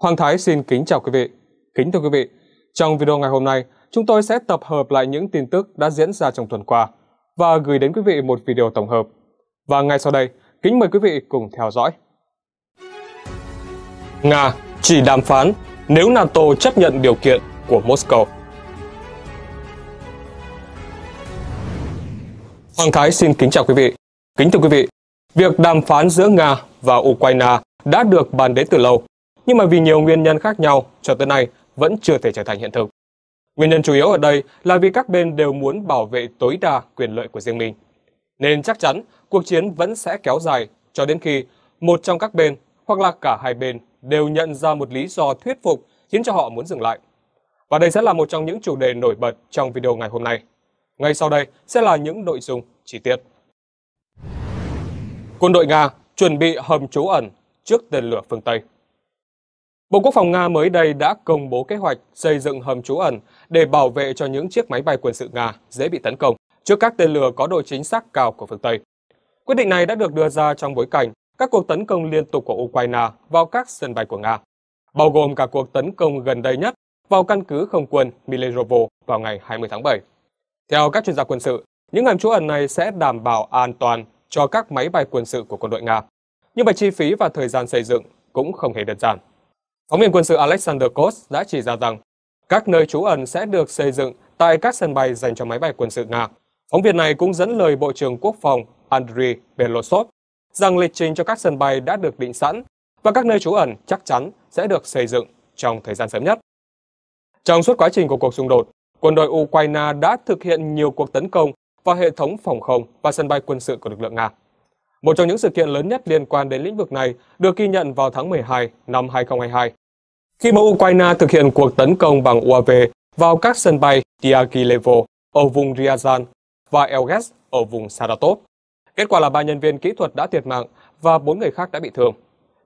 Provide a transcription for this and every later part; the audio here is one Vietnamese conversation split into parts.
Hoàng Thái xin kính chào quý vị. Kính thưa quý vị, trong video ngày hôm nay, chúng tôi sẽ tập hợp lại những tin tức đã diễn ra trong tuần qua và gửi đến quý vị một video tổng hợp. Và ngay sau đây, kính mời quý vị cùng theo dõi. Nga chỉ đàm phán nếu NATO chấp nhận điều kiện của Moscow. Hoàng Thái xin kính chào quý vị. Kính thưa quý vị, việc đàm phán giữa Nga và Ukraine đã được bàn đến từ lâu nhưng mà vì nhiều nguyên nhân khác nhau cho tới nay vẫn chưa thể trở thành hiện thực. Nguyên nhân chủ yếu ở đây là vì các bên đều muốn bảo vệ tối đa quyền lợi của riêng mình. Nên chắc chắn cuộc chiến vẫn sẽ kéo dài cho đến khi một trong các bên hoặc là cả hai bên đều nhận ra một lý do thuyết phục khiến cho họ muốn dừng lại. Và đây sẽ là một trong những chủ đề nổi bật trong video ngày hôm nay. Ngay sau đây sẽ là những nội dung chi tiết. Quân đội Nga chuẩn bị hầm trú ẩn trước tên lửa phương Tây. Bộ Quốc phòng Nga mới đây đã công bố kế hoạch xây dựng hầm trú ẩn để bảo vệ cho những chiếc máy bay quân sự Nga dễ bị tấn công trước các tên lửa có độ chính xác cao của phương Tây. Quyết định này đã được đưa ra trong bối cảnh các cuộc tấn công liên tục của Ukraine vào các sân bay của Nga, bao gồm cả cuộc tấn công gần đây nhất vào căn cứ không quân Milerovo vào ngày 20 tháng 7. Theo các chuyên gia quân sự, những hầm trú ẩn này sẽ đảm bảo an toàn cho các máy bay quân sự của quân đội Nga. Nhưng mà chi phí và thời gian xây dựng cũng không hề đơn giản. Phóng viên quân sự Alexander Kos đã chỉ ra rằng các nơi trú ẩn sẽ được xây dựng tại các sân bay dành cho máy bay quân sự Nga. Phóng viên này cũng dẫn lời Bộ trưởng Quốc phòng Andriy Belosov rằng lịch trình cho các sân bay đã được định sẵn và các nơi trú ẩn chắc chắn sẽ được xây dựng trong thời gian sớm nhất. Trong suốt quá trình của cuộc xung đột, quân đội Ukraine đã thực hiện nhiều cuộc tấn công vào hệ thống phòng không và sân bay quân sự của lực lượng Nga. Một trong những sự kiện lớn nhất liên quan đến lĩnh vực này được ghi nhận vào tháng 12 năm 2022 khi mà Ukraine thực hiện cuộc tấn công bằng UAV vào các sân bay Diaghilevo ở vùng Ryazan và Elges ở vùng Saratov. Kết quả là ba nhân viên kỹ thuật đã thiệt mạng và bốn người khác đã bị thương.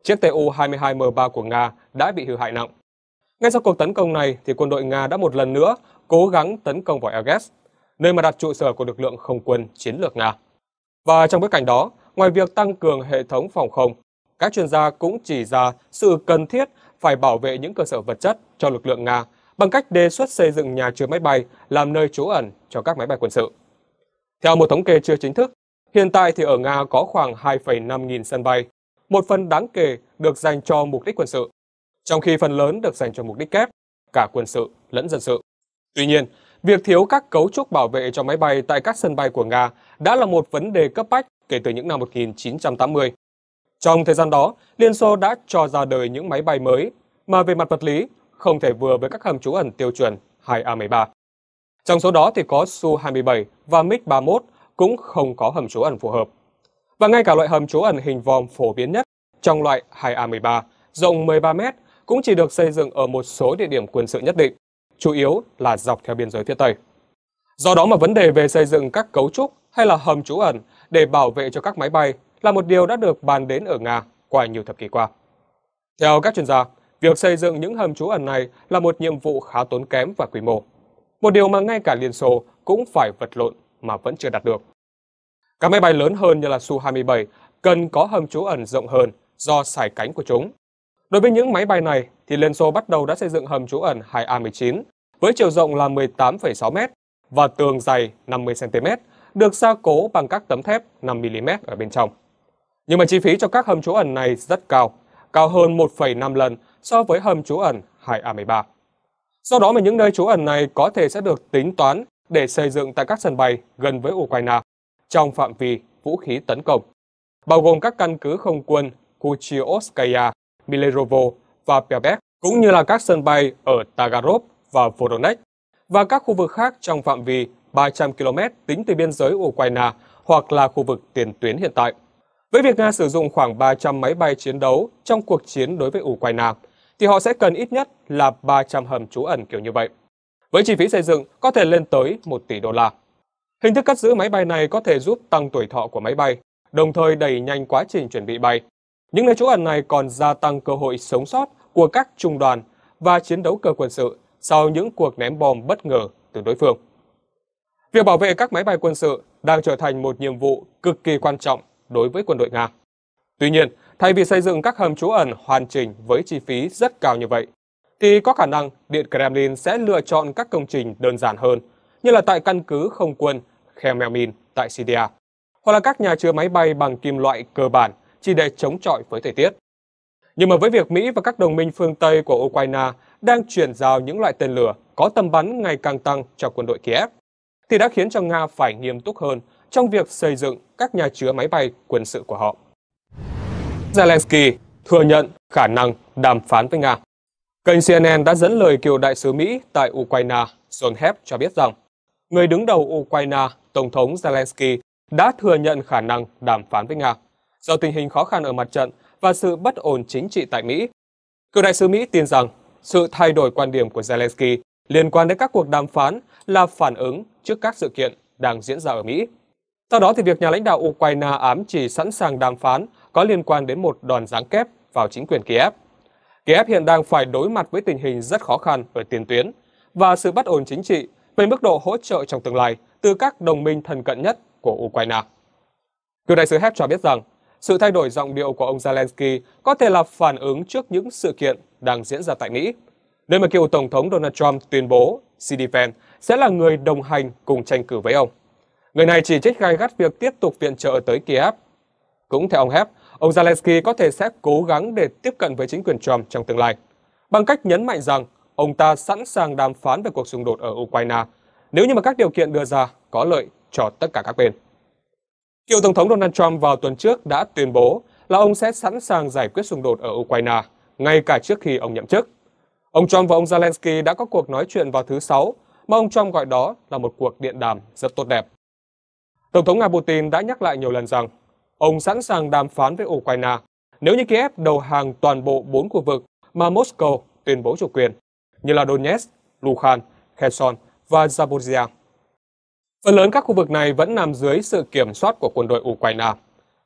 Chiếc Tu-22M3 của Nga đã bị hư hại nặng. Ngay sau cuộc tấn công này, thì quân đội Nga đã một lần nữa cố gắng tấn công vào Elges, nơi mà đặt trụ sở của lực lượng không quân chiến lược Nga. Và trong bối cảnh đó, ngoài việc tăng cường hệ thống phòng không, các chuyên gia cũng chỉ ra sự cần thiết phải bảo vệ những cơ sở vật chất cho lực lượng Nga bằng cách đề xuất xây dựng nhà chứa máy bay làm nơi trú ẩn cho các máy bay quân sự. Theo một thống kê chưa chính thức, hiện tại thì ở Nga có khoảng 2,5 nghìn sân bay, một phần đáng kể được dành cho mục đích quân sự, trong khi phần lớn được dành cho mục đích kép, cả quân sự lẫn dân sự. Tuy nhiên, việc thiếu các cấu trúc bảo vệ cho máy bay tại các sân bay của Nga đã là một vấn đề cấp bách kể từ những năm 1980 trong thời gian đó, Liên Xô đã cho ra đời những máy bay mới mà về mặt vật lý không thể vừa với các hầm trú ẩn tiêu chuẩn 2A13. Trong số đó thì có Su-27 và MiG-31 cũng không có hầm trú ẩn phù hợp. Và ngay cả loại hầm trú ẩn hình vòm phổ biến nhất trong loại 2A13 rộng 13 mét cũng chỉ được xây dựng ở một số địa điểm quân sự nhất định, chủ yếu là dọc theo biên giới phía Tây. Do đó mà vấn đề về xây dựng các cấu trúc hay là hầm trú ẩn để bảo vệ cho các máy bay là một điều đã được bàn đến ở Nga qua nhiều thập kỷ qua. Theo các chuyên gia, việc xây dựng những hầm trú ẩn này là một nhiệm vụ khá tốn kém và quy mô. Một điều mà ngay cả Liên Xô cũng phải vật lộn mà vẫn chưa đạt được. Các máy bay lớn hơn như là Su-27 cần có hầm trú ẩn rộng hơn do sải cánh của chúng. Đối với những máy bay này thì Liên Xô bắt đầu đã xây dựng hầm trú ẩn 2A19 với chiều rộng là 18,6m và tường dày 50cm được gia cố bằng các tấm thép 5mm ở bên trong. Nhưng mà chi phí cho các hầm trú ẩn này rất cao, cao hơn 1,5 lần so với hầm trú ẩn 2A13. Do đó mà những nơi trú ẩn này có thể sẽ được tính toán để xây dựng tại các sân bay gần với Ukraine trong phạm vi vũ khí tấn công, bao gồm các căn cứ không quân Kuchioskaya, Milerovo và Perbeck, cũng như là các sân bay ở Tagarov và Voronezh, và các khu vực khác trong phạm vi 300 km tính từ biên giới Ukraine hoặc là khu vực tiền tuyến hiện tại. Với việc Nga sử dụng khoảng 300 máy bay chiến đấu trong cuộc chiến đối với Ukraine, thì họ sẽ cần ít nhất là 300 hầm trú ẩn kiểu như vậy. Với chi phí xây dựng có thể lên tới 1 tỷ đô la. Hình thức cất giữ máy bay này có thể giúp tăng tuổi thọ của máy bay, đồng thời đẩy nhanh quá trình chuẩn bị bay. Những nơi trú ẩn này còn gia tăng cơ hội sống sót của các trung đoàn và chiến đấu cơ quân sự sau những cuộc ném bom bất ngờ từ đối phương. Việc bảo vệ các máy bay quân sự đang trở thành một nhiệm vụ cực kỳ quan trọng đối với quân đội Nga. Tuy nhiên, thay vì xây dựng các hầm trú ẩn hoàn chỉnh với chi phí rất cao như vậy, thì có khả năng Điện Kremlin sẽ lựa chọn các công trình đơn giản hơn, như là tại căn cứ không quân Khmelnytsky tại Syria, hoặc là các nhà chứa máy bay bằng kim loại cơ bản chỉ để chống chọi với thời tiết. Nhưng mà với việc Mỹ và các đồng minh phương Tây của Ukraine đang chuyển giao những loại tên lửa có tầm bắn ngày càng tăng cho quân đội Kiev, thì đã khiến cho Nga phải nghiêm túc hơn trong việc xây dựng các nhà chứa máy bay quân sự của họ. Zelensky thừa nhận khả năng đàm phán với Nga. Kênh CNN đã dẫn lời cựu đại sứ Mỹ tại Ukraine John Hebb cho biết rằng người đứng đầu Ukraine, Tổng thống Zelensky, đã thừa nhận khả năng đàm phán với Nga. Do tình hình khó khăn ở mặt trận và sự bất ổn chính trị tại Mỹ, cựu đại sứ Mỹ tin rằng sự thay đổi quan điểm của Zelensky liên quan đến các cuộc đàm phán là phản ứng trước các sự kiện đang diễn ra ở Mỹ sau đó thì việc nhà lãnh đạo Ukraine ám chỉ sẵn sàng đàm phán có liên quan đến một đòn giáng kép vào chính quyền Kiev. Kiev hiện đang phải đối mặt với tình hình rất khó khăn ở tiền tuyến và sự bất ổn chính trị về mức độ hỗ trợ trong tương lai từ các đồng minh thân cận nhất của Ukraine. Cựu đại sứ Hep cho biết rằng, sự thay đổi giọng điệu của ông Zelensky có thể là phản ứng trước những sự kiện đang diễn ra tại Mỹ, nơi mà cựu Tổng thống Donald Trump tuyên bố CD sẽ là người đồng hành cùng tranh cử với ông. Người này chỉ trích gai gắt việc tiếp tục viện trợ tới Kiev. Cũng theo ông Hep, ông Zelensky có thể sẽ cố gắng để tiếp cận với chính quyền Trump trong tương lai, bằng cách nhấn mạnh rằng ông ta sẵn sàng đàm phán về cuộc xung đột ở Ukraine, nếu như mà các điều kiện đưa ra có lợi cho tất cả các bên. Cựu Tổng thống Donald Trump vào tuần trước đã tuyên bố là ông sẽ sẵn sàng giải quyết xung đột ở Ukraine, ngay cả trước khi ông nhậm chức. Ông Trump và ông Zelensky đã có cuộc nói chuyện vào thứ Sáu, mà ông Trump gọi đó là một cuộc điện đàm rất tốt đẹp. Tổng thống Nga Putin đã nhắc lại nhiều lần rằng ông sẵn sàng đàm phán với Ukraine nếu như Kiev đầu hàng toàn bộ bốn khu vực mà Moscow tuyên bố chủ quyền, như là Donetsk, Luhansk, Kherson và Zaporizhia. Phần lớn các khu vực này vẫn nằm dưới sự kiểm soát của quân đội Ukraine.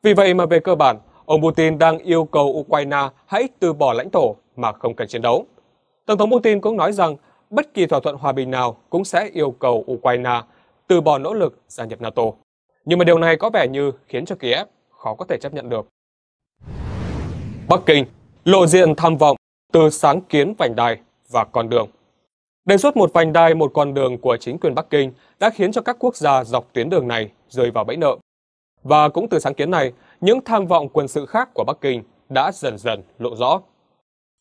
Vì vậy mà về cơ bản, ông Putin đang yêu cầu Ukraine hãy từ bỏ lãnh thổ mà không cần chiến đấu. Tổng thống Putin cũng nói rằng bất kỳ thỏa thuận hòa bình nào cũng sẽ yêu cầu Ukraine từ bỏ nỗ lực gia nhập NATO. Nhưng mà điều này có vẻ như khiến cho Kiev khó có thể chấp nhận được. Bắc Kinh lộ diện tham vọng từ sáng kiến vành đai và con đường. Đề xuất một vành đai một con đường của chính quyền Bắc Kinh đã khiến cho các quốc gia dọc tuyến đường này rơi vào bẫy nợ. Và cũng từ sáng kiến này, những tham vọng quân sự khác của Bắc Kinh đã dần dần lộ rõ.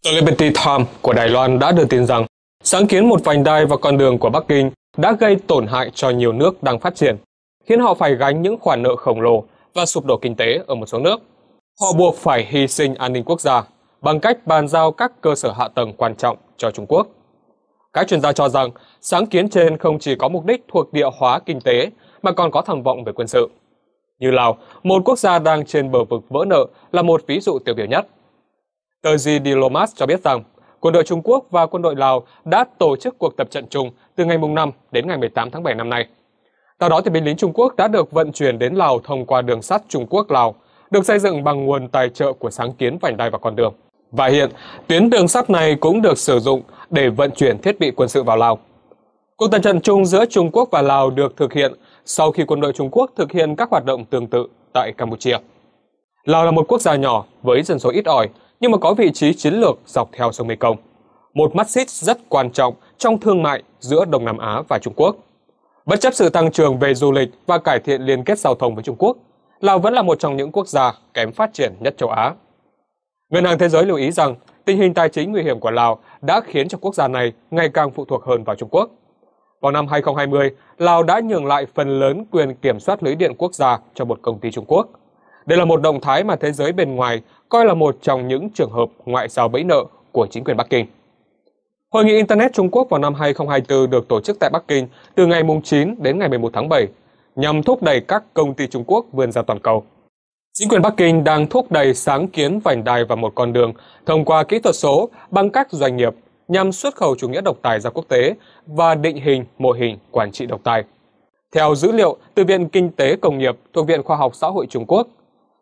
The Liberty Times của Đài Loan đã đưa tin rằng sáng kiến một vành đai và con đường của Bắc Kinh đã gây tổn hại cho nhiều nước đang phát triển, khiến họ phải gánh những khoản nợ khổng lồ và sụp đổ kinh tế ở một số nước. Họ buộc phải hy sinh an ninh quốc gia bằng cách bàn giao các cơ sở hạ tầng quan trọng cho Trung Quốc. Các chuyên gia cho rằng sáng kiến trên không chỉ có mục đích thuộc địa hóa kinh tế mà còn có tham vọng về quân sự. Như Lào, một quốc gia đang trên bờ vực vỡ nợ là một ví dụ tiêu biểu nhất. Tờ The Diplomat cho biết rằng quân đội Trung Quốc và quân đội Lào đã tổ chức cuộc tập trận chung từ ngày mùng 5 đến ngày 18 tháng 7 năm nay sau đó thì binh lính Trung Quốc đã được vận chuyển đến Lào thông qua đường sắt Trung Quốc-Lào, được xây dựng bằng nguồn tài trợ của sáng kiến vành đai và con đường. Và hiện, tuyến đường sắt này cũng được sử dụng để vận chuyển thiết bị quân sự vào Lào. Cuộc tập trận chung giữa Trung Quốc và Lào được thực hiện sau khi quân đội Trung Quốc thực hiện các hoạt động tương tự tại Campuchia. Lào là một quốc gia nhỏ với dân số ít ỏi, nhưng mà có vị trí chiến lược dọc theo sông Mekong. Một mắt xích rất quan trọng trong thương mại giữa Đông Nam Á và Trung Quốc. Bất chấp sự tăng trưởng về du lịch và cải thiện liên kết giao thông với Trung Quốc, Lào vẫn là một trong những quốc gia kém phát triển nhất châu Á. Ngân hàng Thế giới lưu ý rằng tình hình tài chính nguy hiểm của Lào đã khiến cho quốc gia này ngày càng phụ thuộc hơn vào Trung Quốc. Vào năm 2020, Lào đã nhường lại phần lớn quyền kiểm soát lưới điện quốc gia cho một công ty Trung Quốc. Đây là một động thái mà thế giới bên ngoài coi là một trong những trường hợp ngoại giao bẫy nợ của chính quyền Bắc Kinh. Hội nghị Internet Trung Quốc vào năm 2024 được tổ chức tại Bắc Kinh từ ngày 9 đến ngày 11 tháng 7, nhằm thúc đẩy các công ty Trung Quốc vươn ra toàn cầu. Chính quyền Bắc Kinh đang thúc đẩy sáng kiến vành đai và một con đường thông qua kỹ thuật số bằng các doanh nghiệp nhằm xuất khẩu chủ nghĩa độc tài ra quốc tế và định hình mô hình quản trị độc tài. Theo dữ liệu từ Viện Kinh tế Công nghiệp thuộc Viện Khoa học Xã hội Trung Quốc,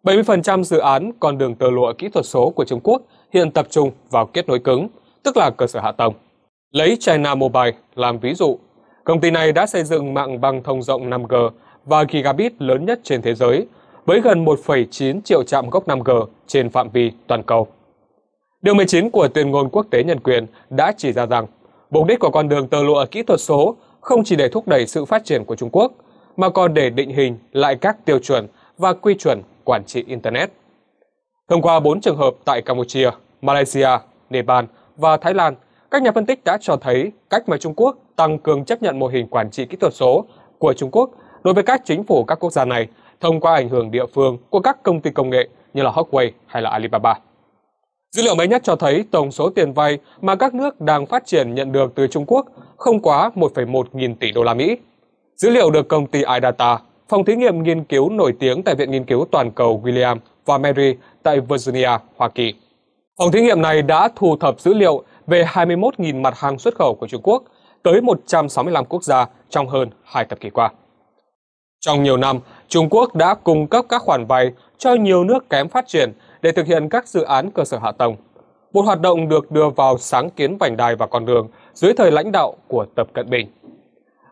70% dự án con đường tơ lụa kỹ thuật số của Trung Quốc hiện tập trung vào kết nối cứng, tức là cơ sở hạ tầng. Lấy China Mobile làm ví dụ, công ty này đã xây dựng mạng băng thông rộng 5G và gigabit lớn nhất trên thế giới, với gần 1,9 triệu trạm gốc 5G trên phạm vi toàn cầu. Điều 19 của tuyên ngôn quốc tế nhân quyền đã chỉ ra rằng, mục đích của con đường tơ lụa kỹ thuật số không chỉ để thúc đẩy sự phát triển của Trung Quốc, mà còn để định hình lại các tiêu chuẩn và quy chuẩn quản trị Internet. Thông qua 4 trường hợp tại Campuchia, Malaysia, Nepal và Thái Lan các nhà phân tích đã cho thấy cách mà Trung Quốc tăng cường chấp nhận mô hình quản trị kỹ thuật số của Trung Quốc đối với các chính phủ các quốc gia này thông qua ảnh hưởng địa phương của các công ty công nghệ như là Huawei hay là Alibaba. Dữ liệu mới nhất cho thấy tổng số tiền vay mà các nước đang phát triển nhận được từ Trung Quốc không quá 1,1 nghìn tỷ đô la Mỹ. Dữ liệu được công ty iData, phòng thí nghiệm nghiên cứu nổi tiếng tại Viện Nghiên cứu Toàn cầu William và Mary tại Virginia, Hoa Kỳ. Phòng thí nghiệm này đã thu thập dữ liệu về 21.000 mặt hàng xuất khẩu của Trung Quốc tới 165 quốc gia trong hơn hai thập kỷ qua. Trong nhiều năm, Trung Quốc đã cung cấp các khoản vay cho nhiều nước kém phát triển để thực hiện các dự án cơ sở hạ tầng. Một hoạt động được đưa vào sáng kiến vành đai và con đường dưới thời lãnh đạo của Tập Cận Bình.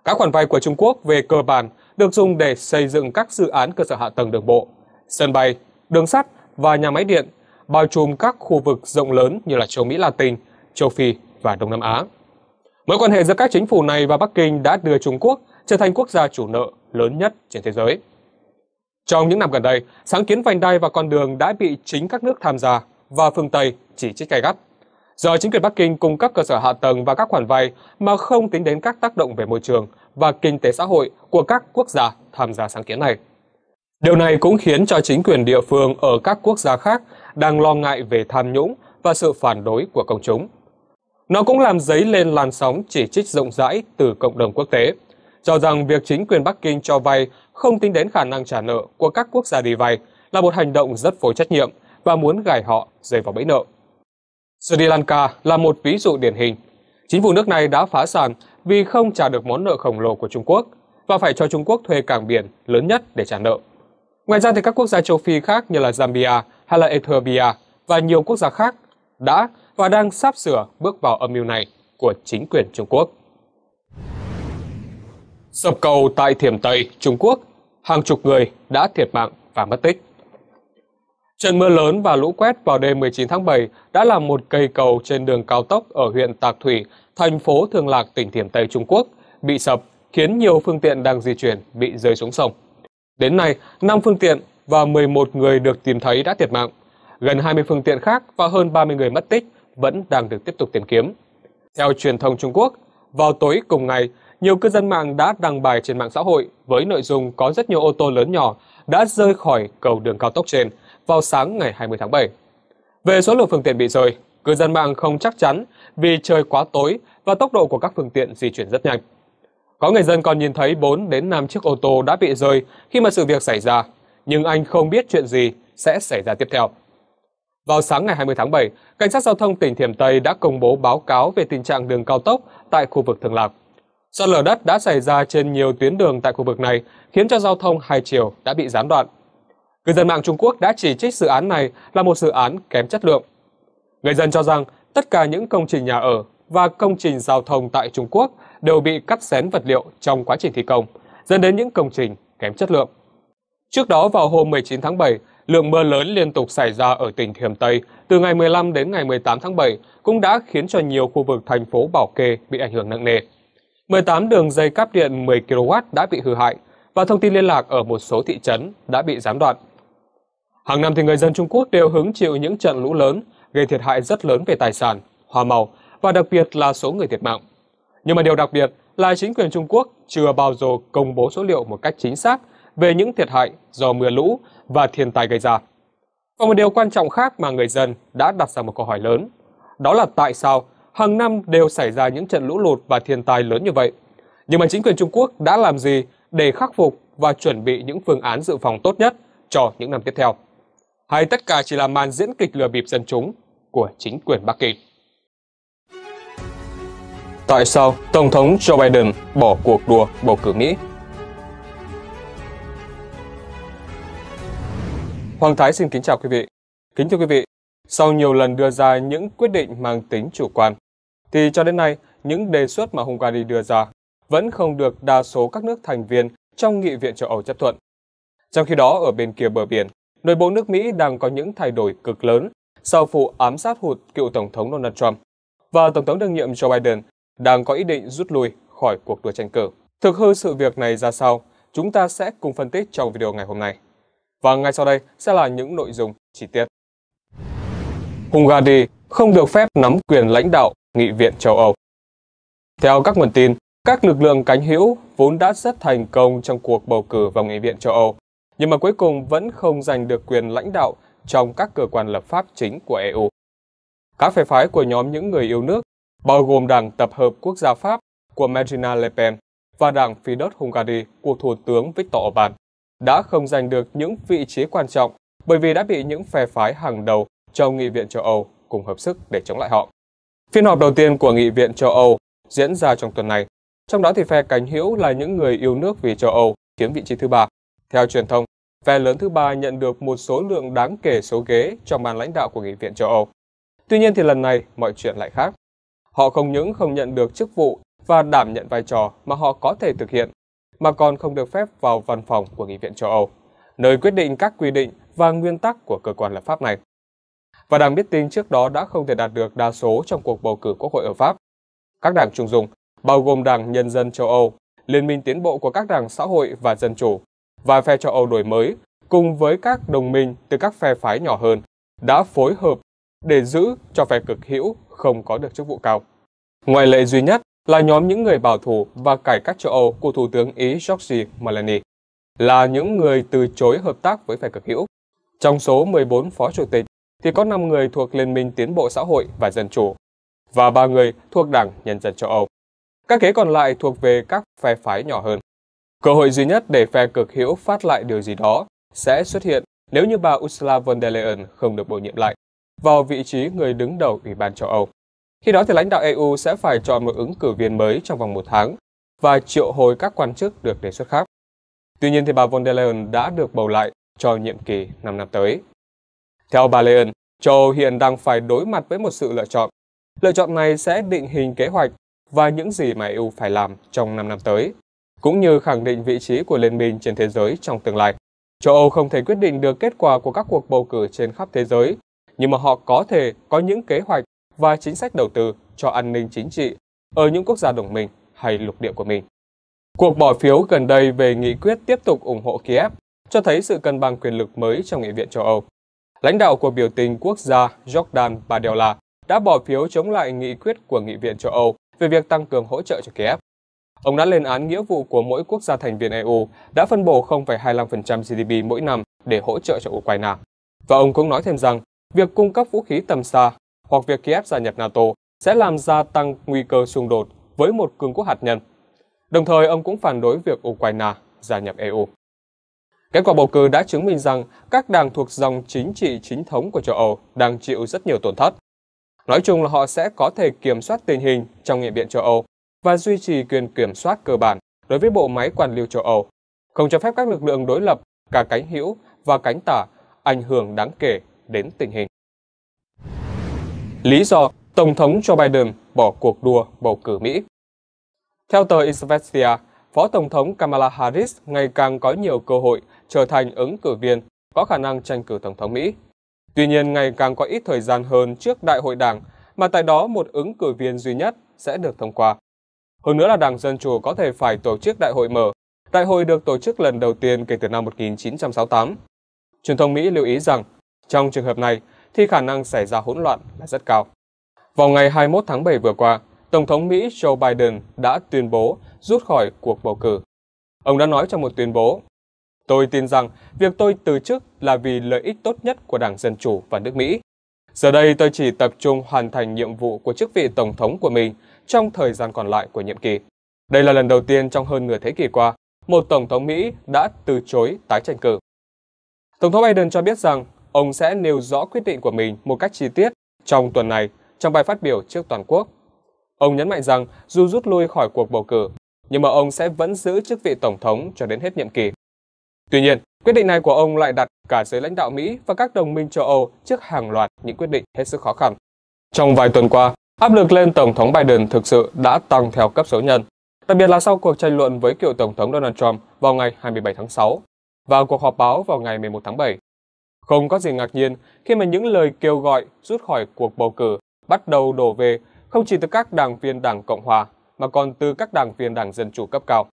Các khoản vay của Trung Quốc về cơ bản được dùng để xây dựng các dự án cơ sở hạ tầng đường bộ, sân bay, đường sắt và nhà máy điện, bao trùm các khu vực rộng lớn như là châu Mỹ Latin, châu Phi và Đông Nam Á. Mối quan hệ giữa các chính phủ này và Bắc Kinh đã đưa Trung Quốc trở thành quốc gia chủ nợ lớn nhất trên thế giới. Trong những năm gần đây, sáng kiến vành đai và con đường đã bị chính các nước tham gia và phương Tây chỉ trích cay gắt. Giờ chính quyền Bắc Kinh cung cấp cơ sở hạ tầng và các khoản vay mà không tính đến các tác động về môi trường và kinh tế xã hội của các quốc gia tham gia sáng kiến này. Điều này cũng khiến cho chính quyền địa phương ở các quốc gia khác đang lo ngại về tham nhũng và sự phản đối của công chúng. Nó cũng làm dấy lên làn sóng chỉ trích rộng rãi từ cộng đồng quốc tế, cho rằng việc chính quyền Bắc Kinh cho vay không tính đến khả năng trả nợ của các quốc gia đi vay là một hành động rất vô trách nhiệm và muốn gài họ rơi vào bẫy nợ. Sri Lanka là một ví dụ điển hình. Chính phủ nước này đã phá sản vì không trả được món nợ khổng lồ của Trung Quốc và phải cho Trung Quốc thuê cảng biển lớn nhất để trả nợ. Ngoài ra thì các quốc gia châu Phi khác như là Zambia hay là Ethiopia và nhiều quốc gia khác đã và đang sắp sửa bước vào âm mưu này của chính quyền Trung Quốc. Sập cầu tại Thiểm Tây, Trung Quốc, hàng chục người đã thiệt mạng và mất tích. Trận mưa lớn và lũ quét vào đêm 19 tháng 7 đã làm một cây cầu trên đường cao tốc ở huyện Tạc Thủy, thành phố Thường Lạc, tỉnh Thiểm Tây, Trung Quốc bị sập, khiến nhiều phương tiện đang di chuyển bị rơi xuống sông. Đến nay, 5 phương tiện và 11 người được tìm thấy đã thiệt mạng. Gần 20 phương tiện khác và hơn 30 người mất tích vẫn đang được tiếp tục tìm kiếm. Theo truyền thông Trung Quốc, vào tối cùng ngày, nhiều cư dân mạng đã đăng bài trên mạng xã hội với nội dung có rất nhiều ô tô lớn nhỏ đã rơi khỏi cầu đường cao tốc trên vào sáng ngày 20 tháng 7. Về số lượng phương tiện bị rơi, cư dân mạng không chắc chắn vì trời quá tối và tốc độ của các phương tiện di chuyển rất nhanh. Có người dân còn nhìn thấy 4 đến 5 chiếc ô tô đã bị rơi khi mà sự việc xảy ra, nhưng anh không biết chuyện gì sẽ xảy ra tiếp theo. Vào sáng ngày 20 tháng 7, Cảnh sát Giao thông tỉnh Thiểm Tây đã công bố báo cáo về tình trạng đường cao tốc tại khu vực Thường Lạc. Sạt lở đất đã xảy ra trên nhiều tuyến đường tại khu vực này, khiến cho giao thông hai chiều đã bị gián đoạn. Cư dân mạng Trung Quốc đã chỉ trích dự án này là một dự án kém chất lượng. Người dân cho rằng tất cả những công trình nhà ở và công trình giao thông tại Trung Quốc đều bị cắt xén vật liệu trong quá trình thi công, dẫn đến những công trình kém chất lượng. Trước đó vào hôm 19 tháng 7, lượng mưa lớn liên tục xảy ra ở tỉnh Thiểm Tây từ ngày 15 đến ngày 18 tháng 7 cũng đã khiến cho nhiều khu vực thành phố Bảo Kê bị ảnh hưởng nặng nề. 18 đường dây cáp điện 10 kW đã bị hư hại và thông tin liên lạc ở một số thị trấn đã bị gián đoạn. Hàng năm thì người dân Trung Quốc đều hứng chịu những trận lũ lớn gây thiệt hại rất lớn về tài sản, hoa màu và đặc biệt là số người thiệt mạng. Nhưng mà điều đặc biệt là chính quyền Trung Quốc chưa bao giờ công bố số liệu một cách chính xác về những thiệt hại do mưa lũ và thiên tai gây ra. Còn một điều quan trọng khác mà người dân đã đặt ra một câu hỏi lớn, đó là tại sao hàng năm đều xảy ra những trận lũ lụt và thiên tai lớn như vậy? Nhưng mà chính quyền Trung Quốc đã làm gì để khắc phục và chuẩn bị những phương án dự phòng tốt nhất cho những năm tiếp theo? Hay tất cả chỉ là màn diễn kịch lừa bịp dân chúng của chính quyền Bắc Kinh? Tại sao Tổng thống Joe Biden bỏ cuộc đua bầu cử Mỹ Hoàng Thái xin kính chào quý vị. Kính thưa quý vị, sau nhiều lần đưa ra những quyết định mang tính chủ quan, thì cho đến nay, những đề xuất mà Hungary đưa ra vẫn không được đa số các nước thành viên trong Nghị viện châu Âu chấp thuận. Trong khi đó, ở bên kia bờ biển, nội bộ nước Mỹ đang có những thay đổi cực lớn sau vụ ám sát hụt cựu Tổng thống Donald Trump và Tổng thống đương nhiệm Joe Biden đang có ý định rút lui khỏi cuộc đua tranh cử. Thực hư sự việc này ra sao? Chúng ta sẽ cùng phân tích trong video ngày hôm nay. Và ngay sau đây sẽ là những nội dung chi tiết. Hungary không được phép nắm quyền lãnh đạo Nghị viện châu Âu. Theo các nguồn tin, các lực lượng cánh hữu vốn đã rất thành công trong cuộc bầu cử vào Nghị viện châu Âu, nhưng mà cuối cùng vẫn không giành được quyền lãnh đạo trong các cơ quan lập pháp chính của EU. Các phe phái của nhóm những người yêu nước, bao gồm Đảng Tập hợp Quốc gia Pháp của Marina Le Pen và Đảng Fidesz Hungary của Thủ tướng Viktor Orbán, đã không giành được những vị trí quan trọng bởi vì đã bị những phe phái hàng đầu trong Nghị viện châu Âu cùng hợp sức để chống lại họ. Phiên họp đầu tiên của Nghị viện châu Âu diễn ra trong tuần này. Trong đó thì phe cánh hữu là những người yêu nước vì châu Âu chiếm vị trí thứ ba. Theo truyền thông, phe lớn thứ ba nhận được một số lượng đáng kể số ghế trong ban lãnh đạo của Nghị viện châu Âu. Tuy nhiên thì lần này mọi chuyện lại khác. Họ không những không nhận được chức vụ và đảm nhận vai trò mà họ có thể thực hiện mà còn không được phép vào văn phòng của Nghị viện châu Âu, nơi quyết định các quy định và nguyên tắc của cơ quan lập pháp này. Và đảng biết tin trước đó đã không thể đạt được đa số trong cuộc bầu cử quốc hội ở Pháp. Các đảng trung dung, bao gồm Đảng Nhân dân châu Âu, Liên minh tiến bộ của các đảng xã hội và dân chủ, và phe châu Âu đổi mới, cùng với các đồng minh từ các phe phái nhỏ hơn, đã phối hợp để giữ cho phe cực hữu không có được chức vụ cao. Ngoại lệ duy nhất là nhóm những người bảo thủ và cải cách châu Âu của Thủ tướng Ý George Meloni, là những người từ chối hợp tác với phe cực hữu. Trong số 14 phó chủ tịch thì có 5 người thuộc Liên minh Tiến bộ Xã hội và Dân chủ và 3 người thuộc Đảng Nhân dân châu Âu. Các ghế còn lại thuộc về các phe phái nhỏ hơn. Cơ hội duy nhất để phe cực hữu phát lại điều gì đó sẽ xuất hiện nếu như bà Ursula von der Leyen không được bổ nhiệm lại vào vị trí người đứng đầu Ủy ban châu Âu. Khi đó thì lãnh đạo EU sẽ phải chọn một ứng cử viên mới trong vòng một tháng và triệu hồi các quan chức được đề xuất khác. Tuy nhiên thì bà von der Leyen đã được bầu lại cho nhiệm kỳ 5 năm tới. Theo bà Leyen, châu Âu hiện đang phải đối mặt với một sự lựa chọn. Lựa chọn này sẽ định hình kế hoạch và những gì mà EU phải làm trong 5 năm tới, cũng như khẳng định vị trí của liên minh trên thế giới trong tương lai. Châu Âu không thể quyết định được kết quả của các cuộc bầu cử trên khắp thế giới, nhưng mà họ có thể có những kế hoạch và chính sách đầu tư cho an ninh chính trị ở những quốc gia đồng minh hay lục địa của mình. Cuộc bỏ phiếu gần đây về nghị quyết tiếp tục ủng hộ Kiev cho thấy sự cân bằng quyền lực mới trong Nghị viện châu Âu. Lãnh đạo của biểu tình quốc gia Jordan Badella đã bỏ phiếu chống lại nghị quyết của Nghị viện châu Âu về việc tăng cường hỗ trợ cho Kiev. Ông đã lên án nghĩa vụ của mỗi quốc gia thành viên EU đã phân bổ 0,25% GDP mỗi năm để hỗ trợ cho Ukraine. Và ông cũng nói thêm rằng, việc cung cấp vũ khí tầm xa hoặc việc Kiev gia nhập NATO sẽ làm gia tăng nguy cơ xung đột với một cường quốc hạt nhân. Đồng thời, ông cũng phản đối việc Ukraine gia nhập EU. Kết quả bầu cử đã chứng minh rằng các đảng thuộc dòng chính trị chính thống của châu Âu đang chịu rất nhiều tổn thất. Nói chung là họ sẽ có thể kiểm soát tình hình trong nghị viện châu Âu và duy trì quyền kiểm soát cơ bản đối với bộ máy quản lý châu Âu, không cho phép các lực lượng đối lập, cả cánh hữu và cánh tả, ảnh hưởng đáng kể đến tình hình lý do Tổng thống Joe Biden bỏ cuộc đua bầu cử Mỹ. Theo tờ Izvestia, Phó Tổng thống Kamala Harris ngày càng có nhiều cơ hội trở thành ứng cử viên có khả năng tranh cử Tổng thống Mỹ. Tuy nhiên, ngày càng có ít thời gian hơn trước Đại hội Đảng, mà tại đó một ứng cử viên duy nhất sẽ được thông qua. Hơn nữa là Đảng Dân Chủ có thể phải tổ chức đại hội mở. Đại hội được tổ chức lần đầu tiên kể từ năm 1968. Truyền thông Mỹ lưu ý rằng, trong trường hợp này, thì khả năng xảy ra hỗn loạn là rất cao. Vào ngày 21 tháng 7 vừa qua, Tổng thống Mỹ Joe Biden đã tuyên bố rút khỏi cuộc bầu cử. Ông đã nói trong một tuyên bố, Tôi tin rằng việc tôi từ chức là vì lợi ích tốt nhất của Đảng Dân Chủ và nước Mỹ. Giờ đây tôi chỉ tập trung hoàn thành nhiệm vụ của chức vị Tổng thống của mình trong thời gian còn lại của nhiệm kỳ. Đây là lần đầu tiên trong hơn nửa thế kỷ qua, một Tổng thống Mỹ đã từ chối tái tranh cử. Tổng thống Biden cho biết rằng ông sẽ nêu rõ quyết định của mình một cách chi tiết trong tuần này trong bài phát biểu trước toàn quốc. Ông nhấn mạnh rằng dù rút lui khỏi cuộc bầu cử, nhưng mà ông sẽ vẫn giữ chức vị tổng thống cho đến hết nhiệm kỳ. Tuy nhiên, quyết định này của ông lại đặt cả giới lãnh đạo Mỹ và các đồng minh châu Âu trước hàng loạt những quyết định hết sức khó khăn. Trong vài tuần qua, áp lực lên tổng thống Biden thực sự đã tăng theo cấp số nhân, đặc biệt là sau cuộc tranh luận với cựu tổng thống Donald Trump vào ngày 27 tháng 6 và cuộc họp báo vào ngày 11 tháng 7 không có gì ngạc nhiên khi mà những lời kêu gọi rút khỏi cuộc bầu cử bắt đầu đổ về không chỉ từ các đảng viên Đảng Cộng Hòa mà còn từ các đảng viên Đảng Dân Chủ cấp cao.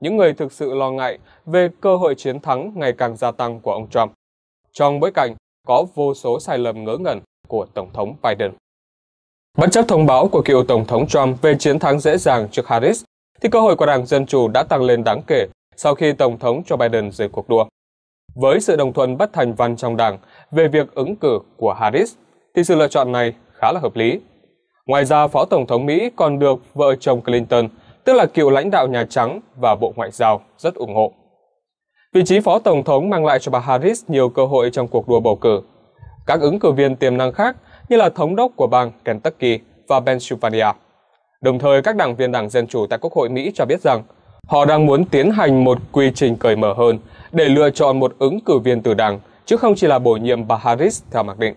Những người thực sự lo ngại về cơ hội chiến thắng ngày càng gia tăng của ông Trump. Trong bối cảnh có vô số sai lầm ngớ ngẩn của Tổng thống Biden. Bất chấp thông báo của cựu Tổng thống Trump về chiến thắng dễ dàng trước Harris, thì cơ hội của Đảng Dân Chủ đã tăng lên đáng kể sau khi Tổng thống Joe Biden rời cuộc đua với sự đồng thuận bất thành văn trong đảng về việc ứng cử của Harris, thì sự lựa chọn này khá là hợp lý. Ngoài ra, Phó Tổng thống Mỹ còn được vợ chồng Clinton, tức là cựu lãnh đạo Nhà Trắng và Bộ Ngoại giao, rất ủng hộ. Vị trí Phó Tổng thống mang lại cho bà Harris nhiều cơ hội trong cuộc đua bầu cử. Các ứng cử viên tiềm năng khác như là thống đốc của bang Kentucky và Pennsylvania. Đồng thời, các đảng viên đảng Dân Chủ tại Quốc hội Mỹ cho biết rằng họ đang muốn tiến hành một quy trình cởi mở hơn để lựa chọn một ứng cử viên từ Đảng, chứ không chỉ là bổ nhiệm bà Harris theo mặc định.